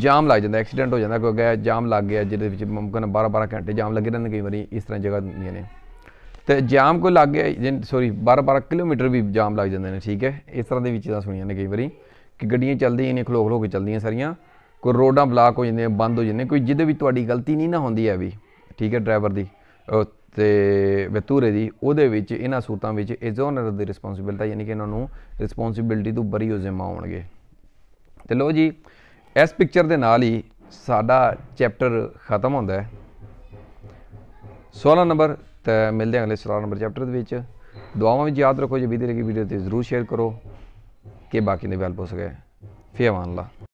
ਜਾਮ ਲੱਗ ਜਾਂਦਾ ਐਕਸੀਡੈਂਟ ਹੋ ਜਾਂਦਾ ਕੋਈ ਗਿਆ ਜਾਮ ਲੱਗ ਗਿਆ ਜਿਹਦੇ ਵਿੱਚ ਮਮਕਨ 12-12 ਘੰਟੇ ਜਾਮ ਲੱਗੇ ਰਹਿੰਦੇ ਕਈ ਵਾਰੀ ਇਸ ਤਰ੍ਹਾਂ ਜਗ੍ਹਾ ਨਹੀਂ ਨੇ ਤੇ ਜਾਮ ਕੋ ਲੱਗ ਗਿਆ ਸੌਰੀ 12-12 ਕਿਲੋਮੀਟਰ ਵੀ ਜਾਮ ਲੱਗ ਜਾਂਦੇ ਨੇ ਠੀਕ ਹੈ ਇਸ ਤਰ੍ਹਾਂ ਦੇ ਵਿੱਚ ਤਾਂ ਸੁਣੀਆਂ ਨੇ ਕਈ ਵਾਰੀ ਕਿ ਗੱਡੀਆਂ ਚੱਲਦੀਆਂ ਨੇ ਖਲੋ ਖਲੋ ਕੇ ਚੱਲਦੀਆਂ ਸਾਰੀਆਂ ਕੋਈ ਰੋਡਾਂ ਬਲਾਕ ਹੋ ਜਾਂਦੇ ਬੰਦ ਹੋ ਜਾਂਦੇ ਕੋਈ ਜਿਹਦੇ ਵੀ ਤੁਹਾਡੀ ਗਲਤੀ ਨਹੀਂ ਨਾ ਹੁੰਦੀ ਹੈ ਵੀ ਠੀਕ ਹੈ ਡਰਾਈਵਰ ਦੀ ਤੇ ਵਤੂਰੇ ਦੀ ਉਹਦੇ ਵਿੱਚ ਇਹਨਾਂ ਸੂਤਾਂ ਵਿੱਚ ਇਸ ਓਨਰ ਦੀ ਰਿਸਪੌਂਸਿਬਿਲਟੀ ਯਾਨੀ ਕਿ ਇਹਨਾਂ ਨੂੰ ਰਿਸਪੌਂਸਿਬਿਲਟੀ ਤੋਂ ਬਰੀ ਹੋ ਜ਼ਿੰਮਾ ਹੋਣਗੇ ਤੇ ਲੋ ਜੀ ਇਸ ਪਿਕਚਰ ਦੇ ਨਾਲ ਹੀ ਸਾਡਾ ਚੈਪਟਰ ਖਤਮ ਹੁੰਦਾ ਹੈ 16 ਨੰਬਰ ਤੇ ਮਿਲਦੇ ਹਾਂ ਅਗਲੇ 16 ਨੰਬਰ ਚੈਪਟਰ ਦੇ ਵਿੱਚ ਦੁਆਵਾਂ ਵਿੱਚ ਯਾਦ ਰੱਖੋ ਜੇ ਵੀਡੀਓ ਲੱਗੀ ਵੀਡੀਓ ਤੇ ਜ਼ਰੂਰ ਸ਼ੇਅਰ ਕਰੋ के बाक़ी निभाल पियो सघे फीअ मान ला